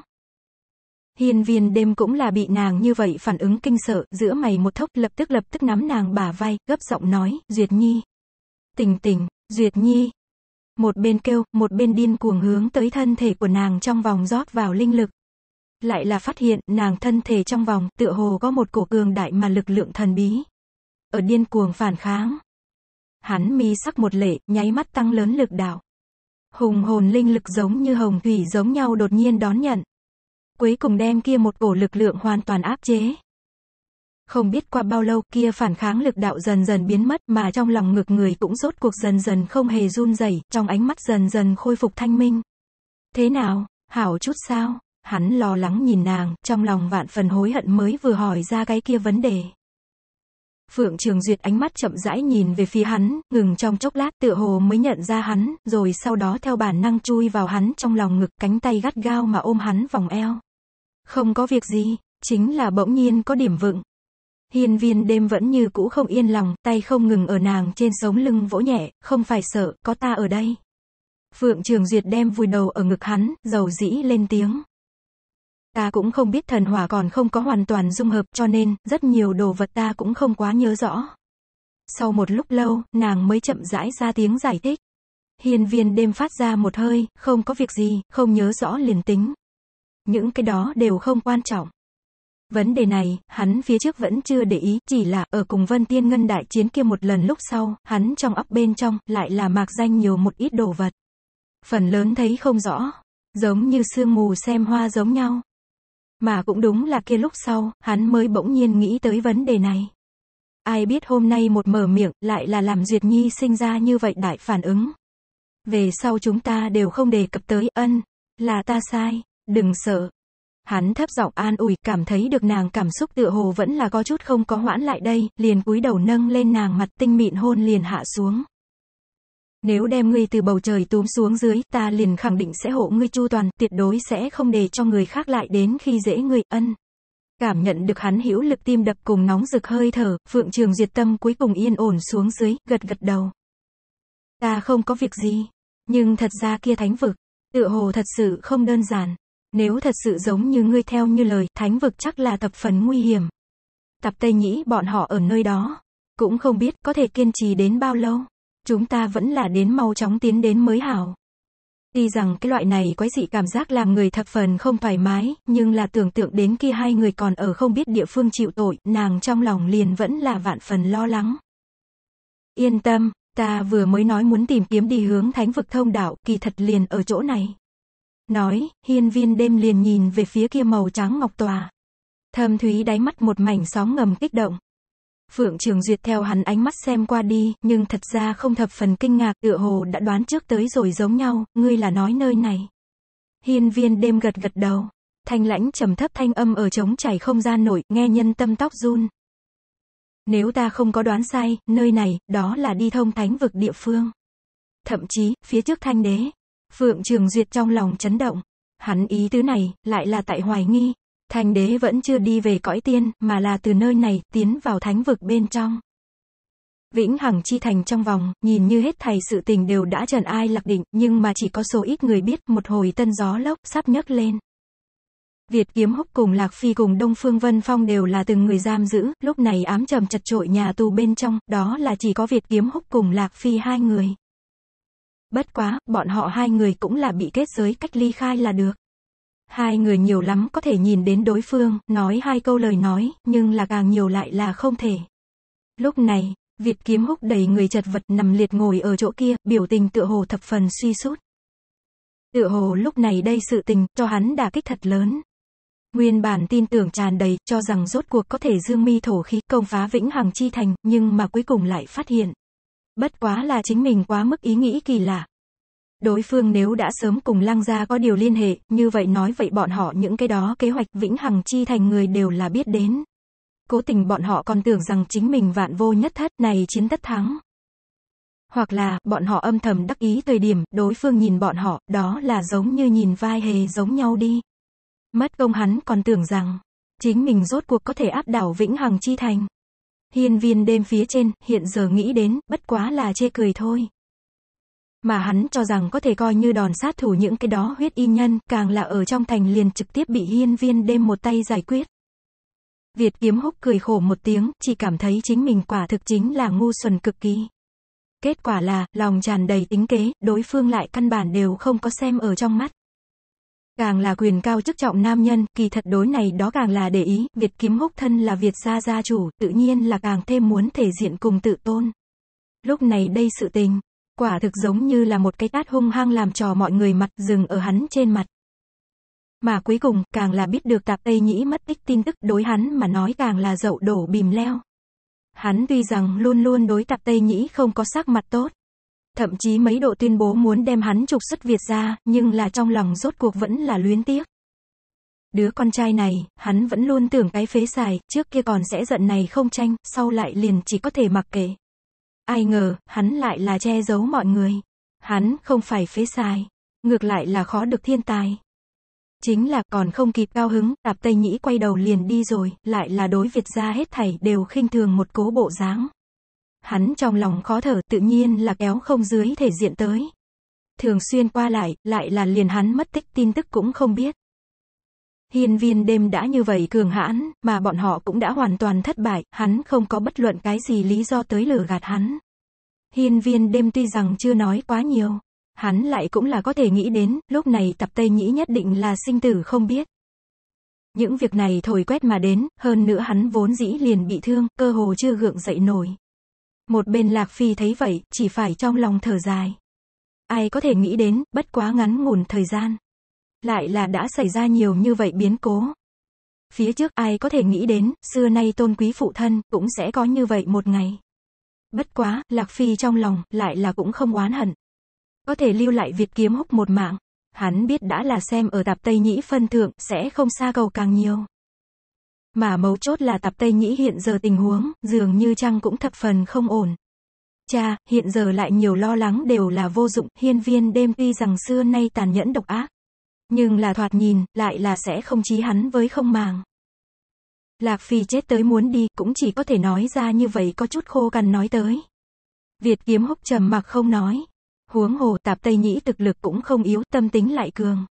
hiền viên đêm cũng là bị nàng như vậy phản ứng kinh sợ, giữa mày một thốc lập tức lập tức nắm nàng bả vai, gấp giọng nói, Duyệt Nhi. Tỉnh tỉnh, Duyệt Nhi. Một bên kêu, một bên điên cuồng hướng tới thân thể của nàng trong vòng rót vào linh lực lại là phát hiện nàng thân thể trong vòng tựa hồ có một cổ cường đại mà lực lượng thần bí. Ở điên cuồng phản kháng. Hắn mi sắc một lệ, nháy mắt tăng lớn lực đạo. Hùng hồn linh lực giống như hồng thủy giống nhau đột nhiên đón nhận. Cuối cùng đem kia một cổ lực lượng hoàn toàn áp chế. Không biết qua bao lâu kia phản kháng lực đạo dần dần biến mất mà trong lòng ngực người cũng rốt cuộc dần dần không hề run rẩy trong ánh mắt dần dần khôi phục thanh minh. Thế nào, hảo chút sao? hắn lo lắng nhìn nàng, trong lòng vạn phần hối hận mới vừa hỏi ra cái kia vấn đề. Phượng Trường Duyệt ánh mắt chậm rãi nhìn về phía hắn, ngừng trong chốc lát tựa hồ mới nhận ra hắn, rồi sau đó theo bản năng chui vào hắn trong lòng ngực cánh tay gắt gao mà ôm hắn vòng eo. Không có việc gì, chính là bỗng nhiên có điểm vựng. Hiên viên đêm vẫn như cũ không yên lòng, tay không ngừng ở nàng trên sống lưng vỗ nhẹ, không phải sợ, có ta ở đây. Phượng Trường Duyệt đem vùi đầu ở ngực hắn, dầu dĩ lên tiếng. Ta cũng không biết thần hỏa còn không có hoàn toàn dung hợp cho nên, rất nhiều đồ vật ta cũng không quá nhớ rõ. Sau một lúc lâu, nàng mới chậm rãi ra tiếng giải thích. hiền viên đêm phát ra một hơi, không có việc gì, không nhớ rõ liền tính. Những cái đó đều không quan trọng. Vấn đề này, hắn phía trước vẫn chưa để ý, chỉ là ở cùng Vân Tiên Ngân đại chiến kia một lần lúc sau, hắn trong ấp bên trong, lại là mạc danh nhiều một ít đồ vật. Phần lớn thấy không rõ, giống như sương mù xem hoa giống nhau. Mà cũng đúng là kia lúc sau, hắn mới bỗng nhiên nghĩ tới vấn đề này. Ai biết hôm nay một mở miệng, lại là làm Duyệt Nhi sinh ra như vậy đại phản ứng. Về sau chúng ta đều không đề cập tới, ân, là ta sai, đừng sợ. Hắn thấp giọng an ủi, cảm thấy được nàng cảm xúc tựa hồ vẫn là có chút không có hoãn lại đây, liền cúi đầu nâng lên nàng mặt tinh mịn hôn liền hạ xuống. Nếu đem ngươi từ bầu trời túm xuống dưới, ta liền khẳng định sẽ hộ ngươi chu toàn, tuyệt đối sẽ không để cho người khác lại đến khi dễ ngươi, ân. Cảm nhận được hắn hữu lực tim đập cùng nóng rực hơi thở, Phượng Trường diệt Tâm cuối cùng yên ổn xuống dưới, gật gật đầu. Ta không có việc gì. Nhưng thật ra kia thánh vực, tựa hồ thật sự không đơn giản. Nếu thật sự giống như ngươi theo như lời, thánh vực chắc là tập phần nguy hiểm. Tập Tây Nhĩ bọn họ ở nơi đó. Cũng không biết có thể kiên trì đến bao lâu chúng ta vẫn là đến mau chóng tiến đến mới hảo. Tuy rằng cái loại này quái dị cảm giác làm người thập phần không thoải mái, nhưng là tưởng tượng đến khi hai người còn ở không biết địa phương chịu tội, nàng trong lòng liền vẫn là vạn phần lo lắng. Yên tâm, ta vừa mới nói muốn tìm kiếm đi hướng thánh vực thông đạo, kỳ thật liền ở chỗ này. Nói, hiên viên đêm liền nhìn về phía kia màu trắng ngọc tòa. Thâm thúy đáy mắt một mảnh sóng ngầm kích động. Phượng Trường Duyệt theo hắn ánh mắt xem qua đi, nhưng thật ra không thập phần kinh ngạc, tựa hồ đã đoán trước tới rồi giống nhau, ngươi là nói nơi này. Hiên viên đêm gật gật đầu, thanh lãnh trầm thấp thanh âm ở trống chảy không gian nổi, nghe nhân tâm tóc run. Nếu ta không có đoán sai, nơi này, đó là đi thông thánh vực địa phương. Thậm chí, phía trước thanh đế, Phượng Trường Duyệt trong lòng chấn động. Hắn ý tứ này, lại là tại hoài nghi, Thành đế vẫn chưa đi về cõi tiên, mà là từ nơi này, tiến vào thánh vực bên trong. Vĩnh Hằng Chi Thành trong vòng, nhìn như hết thầy sự tình đều đã trần ai lạc định, nhưng mà chỉ có số ít người biết, một hồi tân gió lốc, sắp nhấc lên. Việt Kiếm Húc cùng Lạc Phi cùng Đông Phương Vân Phong đều là từng người giam giữ, lúc này ám trầm chật trội nhà tù bên trong, đó là chỉ có Việt Kiếm Húc cùng Lạc Phi hai người. Bất quá, bọn họ hai người cũng là bị kết giới cách ly khai là được hai người nhiều lắm có thể nhìn đến đối phương, nói hai câu lời nói, nhưng là càng nhiều lại là không thể. Lúc này, Việt kiếm húc đầy người chật vật nằm liệt ngồi ở chỗ kia, biểu tình tựa hồ thập phần suy sút. Tựa hồ lúc này đây sự tình, cho hắn đả kích thật lớn. Nguyên bản tin tưởng tràn đầy, cho rằng rốt cuộc có thể dương mi thổ khí công phá vĩnh hằng chi thành, nhưng mà cuối cùng lại phát hiện. Bất quá là chính mình quá mức ý nghĩ kỳ lạ, Đối phương nếu đã sớm cùng lăng gia có điều liên hệ, như vậy nói vậy bọn họ những cái đó kế hoạch vĩnh hằng chi thành người đều là biết đến. Cố tình bọn họ còn tưởng rằng chính mình vạn vô nhất thất này chiến tất thắng. Hoặc là, bọn họ âm thầm đắc ý thời điểm, đối phương nhìn bọn họ, đó là giống như nhìn vai hề giống nhau đi. Mất công hắn còn tưởng rằng, chính mình rốt cuộc có thể áp đảo vĩnh hằng chi thành. Hiên viên đêm phía trên, hiện giờ nghĩ đến, bất quá là chê cười thôi mà hắn cho rằng có thể coi như đòn sát thủ những cái đó huyết y nhân, càng là ở trong thành liền trực tiếp bị hiên viên đêm một tay giải quyết. Việt kiếm húc cười khổ một tiếng, chỉ cảm thấy chính mình quả thực chính là ngu xuẩn cực kỳ. Kết quả là, lòng tràn đầy tính kế, đối phương lại căn bản đều không có xem ở trong mắt. Càng là quyền cao chức trọng nam nhân, kỳ thật đối này đó càng là để ý, Việt kiếm húc thân là Việt gia gia chủ, tự nhiên là càng thêm muốn thể diện cùng tự tôn. Lúc này đây sự tình, Quả thực giống như là một cái tát hung hăng làm trò mọi người mặt dừng ở hắn trên mặt. Mà cuối cùng, càng là biết được tạp Tây Nhĩ mất tích tin tức đối hắn mà nói càng là dậu đổ bìm leo. Hắn tuy rằng luôn luôn đối tạp Tây Nhĩ không có sắc mặt tốt. Thậm chí mấy độ tuyên bố muốn đem hắn trục xuất Việt ra, nhưng là trong lòng rốt cuộc vẫn là luyến tiếc. Đứa con trai này, hắn vẫn luôn tưởng cái phế xài, trước kia còn sẽ giận này không tranh, sau lại liền chỉ có thể mặc kệ. Ai ngờ, hắn lại là che giấu mọi người. Hắn không phải phế xài. Ngược lại là khó được thiên tài. Chính là còn không kịp cao hứng, tạp Tây Nhĩ quay đầu liền đi rồi, lại là đối Việt gia hết thảy đều khinh thường một cố bộ dáng. Hắn trong lòng khó thở tự nhiên là kéo không dưới thể diện tới. Thường xuyên qua lại, lại là liền hắn mất tích tin tức cũng không biết. Hiên viên đêm đã như vậy cường hãn, mà bọn họ cũng đã hoàn toàn thất bại, hắn không có bất luận cái gì lý do tới lửa gạt hắn. Hiên viên đêm tuy rằng chưa nói quá nhiều, hắn lại cũng là có thể nghĩ đến, lúc này tập Tây Nhĩ nhất định là sinh tử không biết. Những việc này thổi quét mà đến, hơn nữa hắn vốn dĩ liền bị thương, cơ hồ chưa gượng dậy nổi. Một bên Lạc Phi thấy vậy, chỉ phải trong lòng thở dài. Ai có thể nghĩ đến, bất quá ngắn ngủn thời gian, lại là đã xảy ra nhiều như vậy biến cố. Phía trước ai có thể nghĩ đến, xưa nay tôn quý phụ thân, cũng sẽ có như vậy một ngày. Bất quá, Lạc Phi trong lòng, lại là cũng không oán hận. Có thể lưu lại việc kiếm húc một mạng. Hắn biết đã là xem ở tạp Tây Nhĩ phân thượng, sẽ không xa cầu càng nhiều. Mà mấu chốt là tạp Tây Nhĩ hiện giờ tình huống, dường như chăng cũng thập phần không ổn. Cha, hiện giờ lại nhiều lo lắng đều là vô dụng, hiên viên đêm tuy rằng xưa nay tàn nhẫn độc ác. Nhưng là thoạt nhìn, lại là sẽ không chí hắn với không màng. Lạc Phi chết tới muốn đi, cũng chỉ có thể nói ra như vậy có chút khô cằn nói tới. Việt kiếm húc trầm mặc không nói. Huống hồ tạp Tây Nhĩ thực lực cũng không yếu, tâm tính lại cường.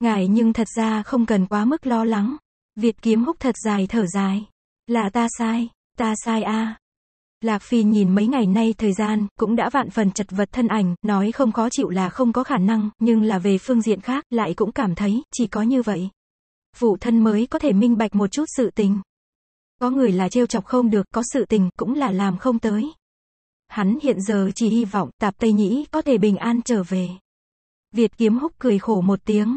Ngài nhưng thật ra không cần quá mức lo lắng. Việt kiếm húc thật dài thở dài. Là ta sai, ta sai a Lạc Phi nhìn mấy ngày nay thời gian, cũng đã vạn phần chật vật thân ảnh, nói không khó chịu là không có khả năng, nhưng là về phương diện khác, lại cũng cảm thấy, chỉ có như vậy. phụ thân mới có thể minh bạch một chút sự tình. Có người là trêu chọc không được, có sự tình, cũng là làm không tới. Hắn hiện giờ chỉ hy vọng, tạp Tây Nhĩ có thể bình an trở về. Việt kiếm húc cười khổ một tiếng.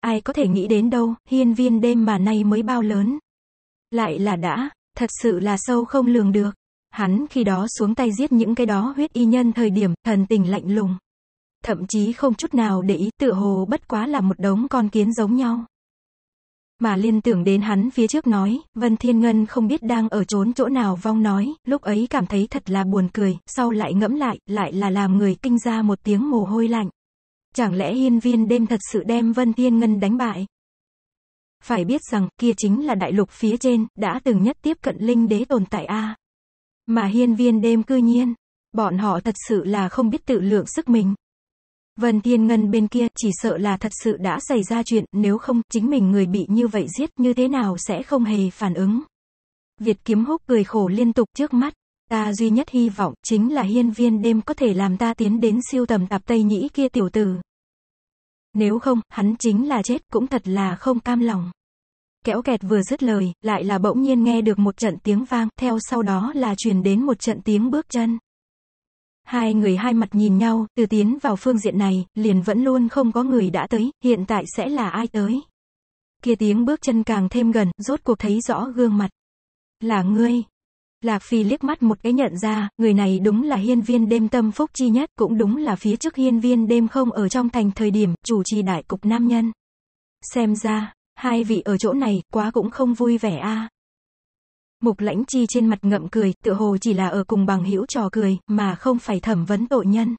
Ai có thể nghĩ đến đâu, hiên viên đêm mà nay mới bao lớn. Lại là đã, thật sự là sâu không lường được. Hắn khi đó xuống tay giết những cái đó huyết y nhân thời điểm thần tình lạnh lùng. Thậm chí không chút nào để ý tựa hồ bất quá là một đống con kiến giống nhau. Mà liên tưởng đến hắn phía trước nói, Vân Thiên Ngân không biết đang ở trốn chỗ nào vong nói, lúc ấy cảm thấy thật là buồn cười, sau lại ngẫm lại, lại là làm người kinh ra một tiếng mồ hôi lạnh. Chẳng lẽ hiên viên đêm thật sự đem Vân Thiên Ngân đánh bại? Phải biết rằng, kia chính là đại lục phía trên, đã từng nhất tiếp cận linh đế tồn tại A. Mà hiên viên đêm cư nhiên, bọn họ thật sự là không biết tự lượng sức mình. Vân Thiên Ngân bên kia chỉ sợ là thật sự đã xảy ra chuyện, nếu không, chính mình người bị như vậy giết như thế nào sẽ không hề phản ứng. Việt kiếm húc cười khổ liên tục trước mắt, ta duy nhất hy vọng chính là hiên viên đêm có thể làm ta tiến đến siêu tầm tạp Tây Nhĩ kia tiểu tử. Nếu không, hắn chính là chết cũng thật là không cam lòng. Kẽo kẹt vừa dứt lời, lại là bỗng nhiên nghe được một trận tiếng vang, theo sau đó là truyền đến một trận tiếng bước chân. Hai người hai mặt nhìn nhau, từ tiến vào phương diện này, liền vẫn luôn không có người đã tới, hiện tại sẽ là ai tới. Kia tiếng bước chân càng thêm gần, rốt cuộc thấy rõ gương mặt. Là ngươi. Lạc Phi liếc mắt một cái nhận ra, người này đúng là hiên viên đêm tâm phúc chi nhất, cũng đúng là phía trước hiên viên đêm không ở trong thành thời điểm, chủ trì đại cục nam nhân. Xem ra, hai vị ở chỗ này, quá cũng không vui vẻ a. À. Mục lãnh chi trên mặt ngậm cười, tựa hồ chỉ là ở cùng bằng hữu trò cười, mà không phải thẩm vấn tội nhân.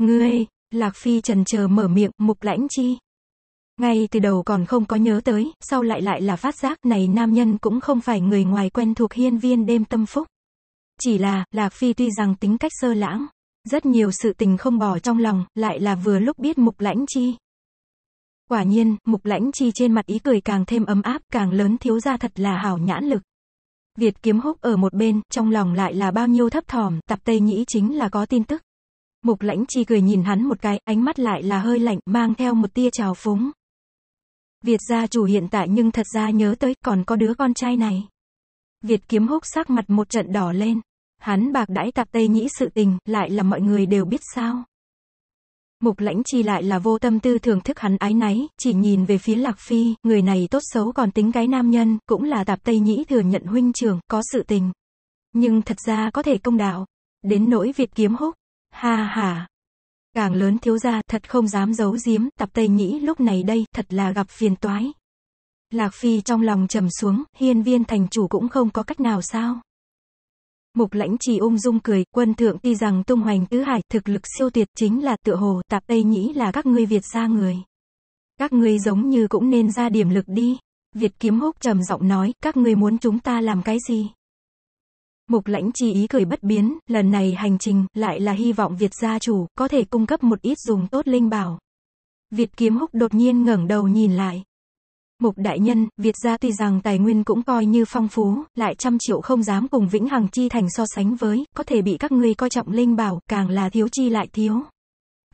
Ngươi, Lạc Phi trần chờ mở miệng, mục lãnh chi. Ngay từ đầu còn không có nhớ tới, sau lại lại là phát giác này nam nhân cũng không phải người ngoài quen thuộc hiên viên đêm tâm phúc. Chỉ là, Lạc Phi tuy rằng tính cách sơ lãng, rất nhiều sự tình không bỏ trong lòng, lại là vừa lúc biết mục lãnh chi. Quả nhiên, mục lãnh chi trên mặt ý cười càng thêm ấm áp, càng lớn thiếu gia thật là hảo nhãn lực. Việt kiếm húc ở một bên, trong lòng lại là bao nhiêu thấp thỏm, tập tây nhĩ chính là có tin tức. Mục lãnh chi cười nhìn hắn một cái, ánh mắt lại là hơi lạnh, mang theo một tia trào phúng. Việt gia chủ hiện tại nhưng thật ra nhớ tới, còn có đứa con trai này. Việt kiếm húc sắc mặt một trận đỏ lên. Hắn bạc đãi tạp tây nhĩ sự tình, lại là mọi người đều biết sao. Mục lãnh chi lại là vô tâm tư thưởng thức hắn ái náy, chỉ nhìn về phía lạc phi, người này tốt xấu còn tính cái nam nhân, cũng là tạp tây nhĩ thừa nhận huynh trưởng, có sự tình. Nhưng thật ra có thể công đạo. Đến nỗi Việt kiếm húc. Ha ha. Càng lớn thiếu gia thật không dám giấu giếm, tạp tây nhĩ lúc này đây, thật là gặp phiền toái. Lạc phi trong lòng trầm xuống, hiên viên thành chủ cũng không có cách nào sao. Mục lãnh chỉ ung dung cười, quân thượng tuy rằng tung hoành tứ hải, thực lực siêu tuyệt chính là tựa hồ tạp tây nhĩ là các ngươi Việt ra người. Các ngươi giống như cũng nên ra điểm lực đi. Việt kiếm húc trầm giọng nói, các ngươi muốn chúng ta làm cái gì? Mục lãnh chi ý cười bất biến, lần này hành trình, lại là hy vọng Việt gia chủ, có thể cung cấp một ít dùng tốt linh bảo. Việt kiếm húc đột nhiên ngẩng đầu nhìn lại. Mục đại nhân, Việt gia tuy rằng tài nguyên cũng coi như phong phú, lại trăm triệu không dám cùng Vĩnh Hằng Chi Thành so sánh với, có thể bị các ngươi coi trọng linh bảo, càng là thiếu chi lại thiếu.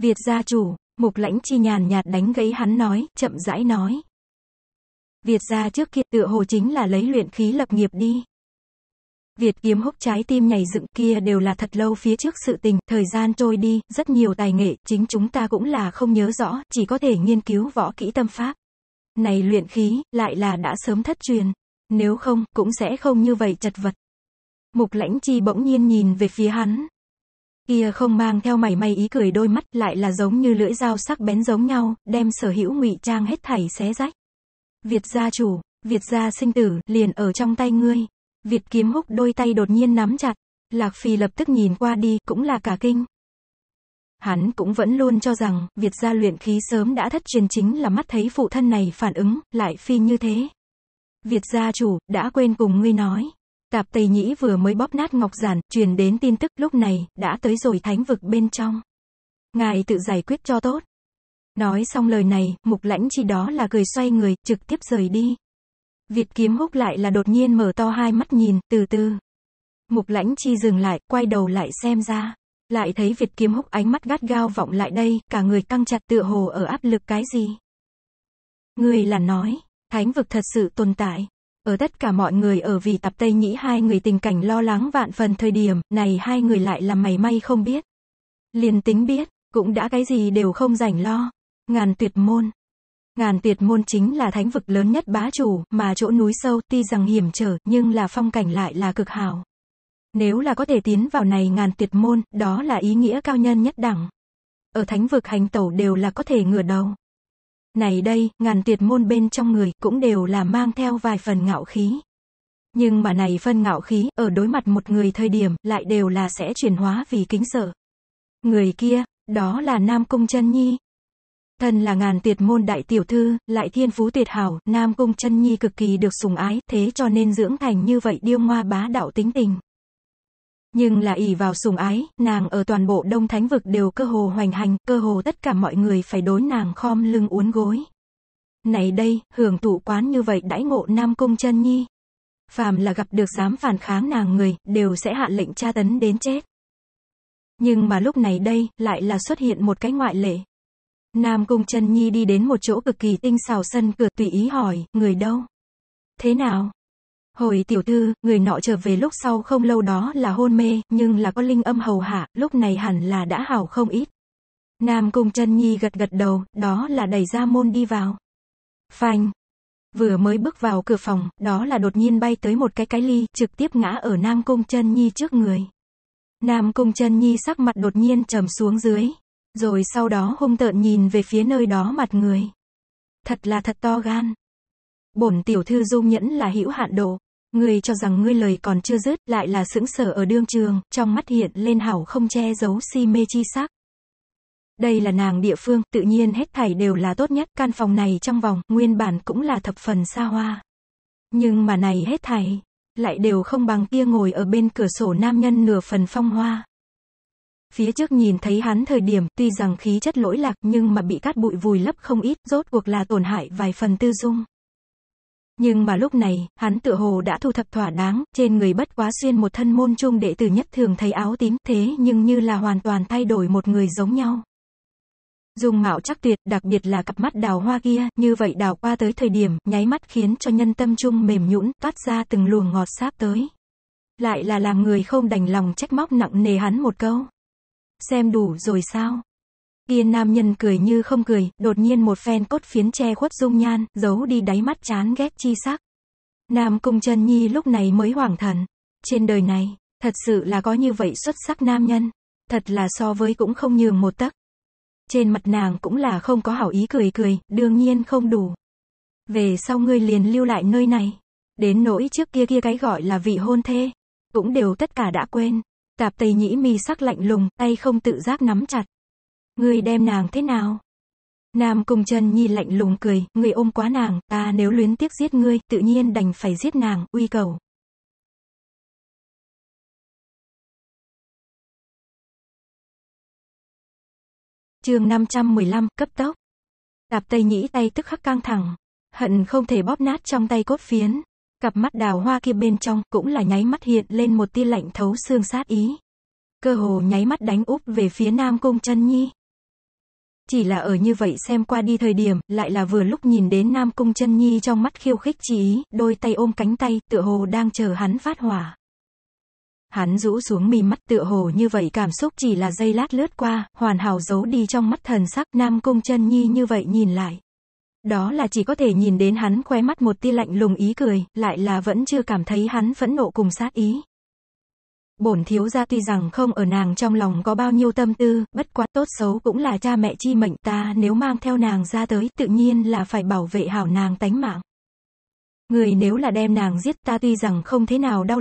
Việt gia chủ, mục lãnh chi nhàn nhạt đánh gãy hắn nói, chậm rãi nói. Việt gia trước kia tựa hồ chính là lấy luyện khí lập nghiệp đi. Việt kiếm húc trái tim nhảy dựng kia đều là thật lâu phía trước sự tình, thời gian trôi đi, rất nhiều tài nghệ, chính chúng ta cũng là không nhớ rõ, chỉ có thể nghiên cứu võ kỹ tâm pháp. Này luyện khí, lại là đã sớm thất truyền. Nếu không, cũng sẽ không như vậy chật vật. Mục lãnh chi bỗng nhiên nhìn về phía hắn. Kia không mang theo mảy may ý cười đôi mắt lại là giống như lưỡi dao sắc bén giống nhau, đem sở hữu ngụy trang hết thảy xé rách. Việt gia chủ, Việt gia sinh tử, liền ở trong tay ngươi. Việt kiếm húc đôi tay đột nhiên nắm chặt. Lạc Phi lập tức nhìn qua đi, cũng là cả kinh. Hắn cũng vẫn luôn cho rằng, việc gia luyện khí sớm đã thất truyền chính là mắt thấy phụ thân này phản ứng, lại phi như thế. Việt gia chủ, đã quên cùng ngươi nói. Tạp Tây Nhĩ vừa mới bóp nát ngọc giản, truyền đến tin tức lúc này, đã tới rồi thánh vực bên trong. Ngài tự giải quyết cho tốt. Nói xong lời này, mục lãnh chi đó là cười xoay người, trực tiếp rời đi. Việt kiếm húc lại là đột nhiên mở to hai mắt nhìn, từ từ. Mục lãnh chi dừng lại, quay đầu lại xem ra. Lại thấy Việt kiếm húc ánh mắt gắt gao vọng lại đây, cả người căng chặt tựa hồ ở áp lực cái gì. Người là nói, thánh vực thật sự tồn tại. Ở tất cả mọi người ở vì tập Tây Nhĩ hai người tình cảnh lo lắng vạn phần thời điểm, này hai người lại làm mày may không biết. Liền tính biết, cũng đã cái gì đều không rảnh lo. Ngàn tuyệt môn. Ngàn tuyệt môn chính là thánh vực lớn nhất bá chủ, mà chỗ núi sâu tuy rằng hiểm trở, nhưng là phong cảnh lại là cực hảo. Nếu là có thể tiến vào này ngàn tuyệt môn, đó là ý nghĩa cao nhân nhất đẳng. Ở thánh vực hành tẩu đều là có thể ngửa đầu. Này đây, ngàn tuyệt môn bên trong người cũng đều là mang theo vài phần ngạo khí. Nhưng mà này phân ngạo khí, ở đối mặt một người thời điểm, lại đều là sẽ chuyển hóa vì kính sợ. Người kia, đó là Nam Cung chân Nhi. Thân là ngàn tuyệt môn đại tiểu thư, lại thiên phú tuyệt hảo, Nam Cung chân Nhi cực kỳ được sủng ái, thế cho nên dưỡng thành như vậy điêu ngoa bá đạo tính tình nhưng là ỷ vào sùng ái, nàng ở toàn bộ Đông Thánh vực đều cơ hồ hoành hành, cơ hồ tất cả mọi người phải đối nàng khom lưng uốn gối. Này đây, hưởng thụ quán như vậy đãi ngộ Nam Cung chân Nhi. Phàm là gặp được dám phản kháng nàng người, đều sẽ hạ lệnh tra tấn đến chết. Nhưng mà lúc này đây, lại là xuất hiện một cái ngoại lệ. Nam Cung chân Nhi đi đến một chỗ cực kỳ tinh xào sân cửa tùy ý hỏi, người đâu? Thế nào? Hồi tiểu thư, người nọ trở về lúc sau không lâu đó là hôn mê, nhưng là có linh âm hầu hạ, lúc này hẳn là đã hảo không ít. Nam Cung chân Nhi gật gật đầu, đó là đẩy ra môn đi vào. Phanh. Vừa mới bước vào cửa phòng, đó là đột nhiên bay tới một cái cái ly, trực tiếp ngã ở Nam Cung chân Nhi trước người. Nam Cung chân Nhi sắc mặt đột nhiên trầm xuống dưới, rồi sau đó hung tợn nhìn về phía nơi đó mặt người. Thật là thật to gan. Bổn tiểu thư dung nhẫn là hữu hạn độ người cho rằng ngươi lời còn chưa dứt, lại là sững sở ở đương trường, trong mắt hiện lên hảo không che giấu si mê chi sắc. Đây là nàng địa phương, tự nhiên hết thảy đều là tốt nhất, căn phòng này trong vòng, nguyên bản cũng là thập phần xa hoa. Nhưng mà này hết thảy, lại đều không bằng kia ngồi ở bên cửa sổ nam nhân nửa phần phong hoa. Phía trước nhìn thấy hắn thời điểm, tuy rằng khí chất lỗi lạc nhưng mà bị cát bụi vùi lấp không ít, rốt cuộc là tổn hại vài phần tư dung. Nhưng mà lúc này, hắn tựa hồ đã thu thập thỏa đáng, trên người bất quá xuyên một thân môn trung đệ tử nhất thường thấy áo tím, thế nhưng như là hoàn toàn thay đổi một người giống nhau. Dùng mạo chắc tuyệt, đặc biệt là cặp mắt đào hoa kia, như vậy đào qua tới thời điểm, nháy mắt khiến cho nhân tâm trung mềm nhũn toát ra từng luồng ngọt sáp tới. Lại là làm người không đành lòng trách móc nặng nề hắn một câu. Xem đủ rồi sao? Kia nam nhân cười như không cười, đột nhiên một phen cốt phiến che khuất dung nhan, giấu đi đáy mắt chán ghét chi sắc. Nam Cung chân Nhi lúc này mới hoảng thần. Trên đời này, thật sự là có như vậy xuất sắc nam nhân. Thật là so với cũng không nhường một tấc. Trên mặt nàng cũng là không có hảo ý cười cười, đương nhiên không đủ. Về sau ngươi liền lưu lại nơi này. Đến nỗi trước kia kia cái gọi là vị hôn thê. Cũng đều tất cả đã quên. Tạp tây nhĩ mi sắc lạnh lùng, tay không tự giác nắm chặt. Ngươi đem nàng thế nào? Nam Cung Trần Nhi lạnh lùng cười, người ôm quá nàng, ta nếu luyến tiếc giết ngươi, tự nhiên đành phải giết nàng, uy cầu. chương 515, cấp tốc. Đạp tay Nhĩ tay tức khắc căng thẳng, hận không thể bóp nát trong tay cốt phiến. Cặp mắt đào hoa kia bên trong cũng là nháy mắt hiện lên một tia lạnh thấu xương sát ý. Cơ hồ nháy mắt đánh úp về phía Nam Cung Trân Nhi. Chỉ là ở như vậy xem qua đi thời điểm, lại là vừa lúc nhìn đến Nam Cung chân Nhi trong mắt khiêu khích chỉ ý, đôi tay ôm cánh tay, tựa hồ đang chờ hắn phát hỏa. Hắn rũ xuống mi mắt tựa hồ như vậy cảm xúc chỉ là giây lát lướt qua, hoàn hảo giấu đi trong mắt thần sắc Nam Cung chân Nhi như vậy nhìn lại. Đó là chỉ có thể nhìn đến hắn khóe mắt một tia lạnh lùng ý cười, lại là vẫn chưa cảm thấy hắn phẫn nộ cùng sát ý. Bổn thiếu gia tuy rằng không ở nàng trong lòng có bao nhiêu tâm tư, bất quá tốt xấu cũng là cha mẹ chi mệnh ta nếu mang theo nàng ra tới tự nhiên là phải bảo vệ hảo nàng tánh mạng. Người nếu là đem nàng giết ta tuy rằng không thế nào đau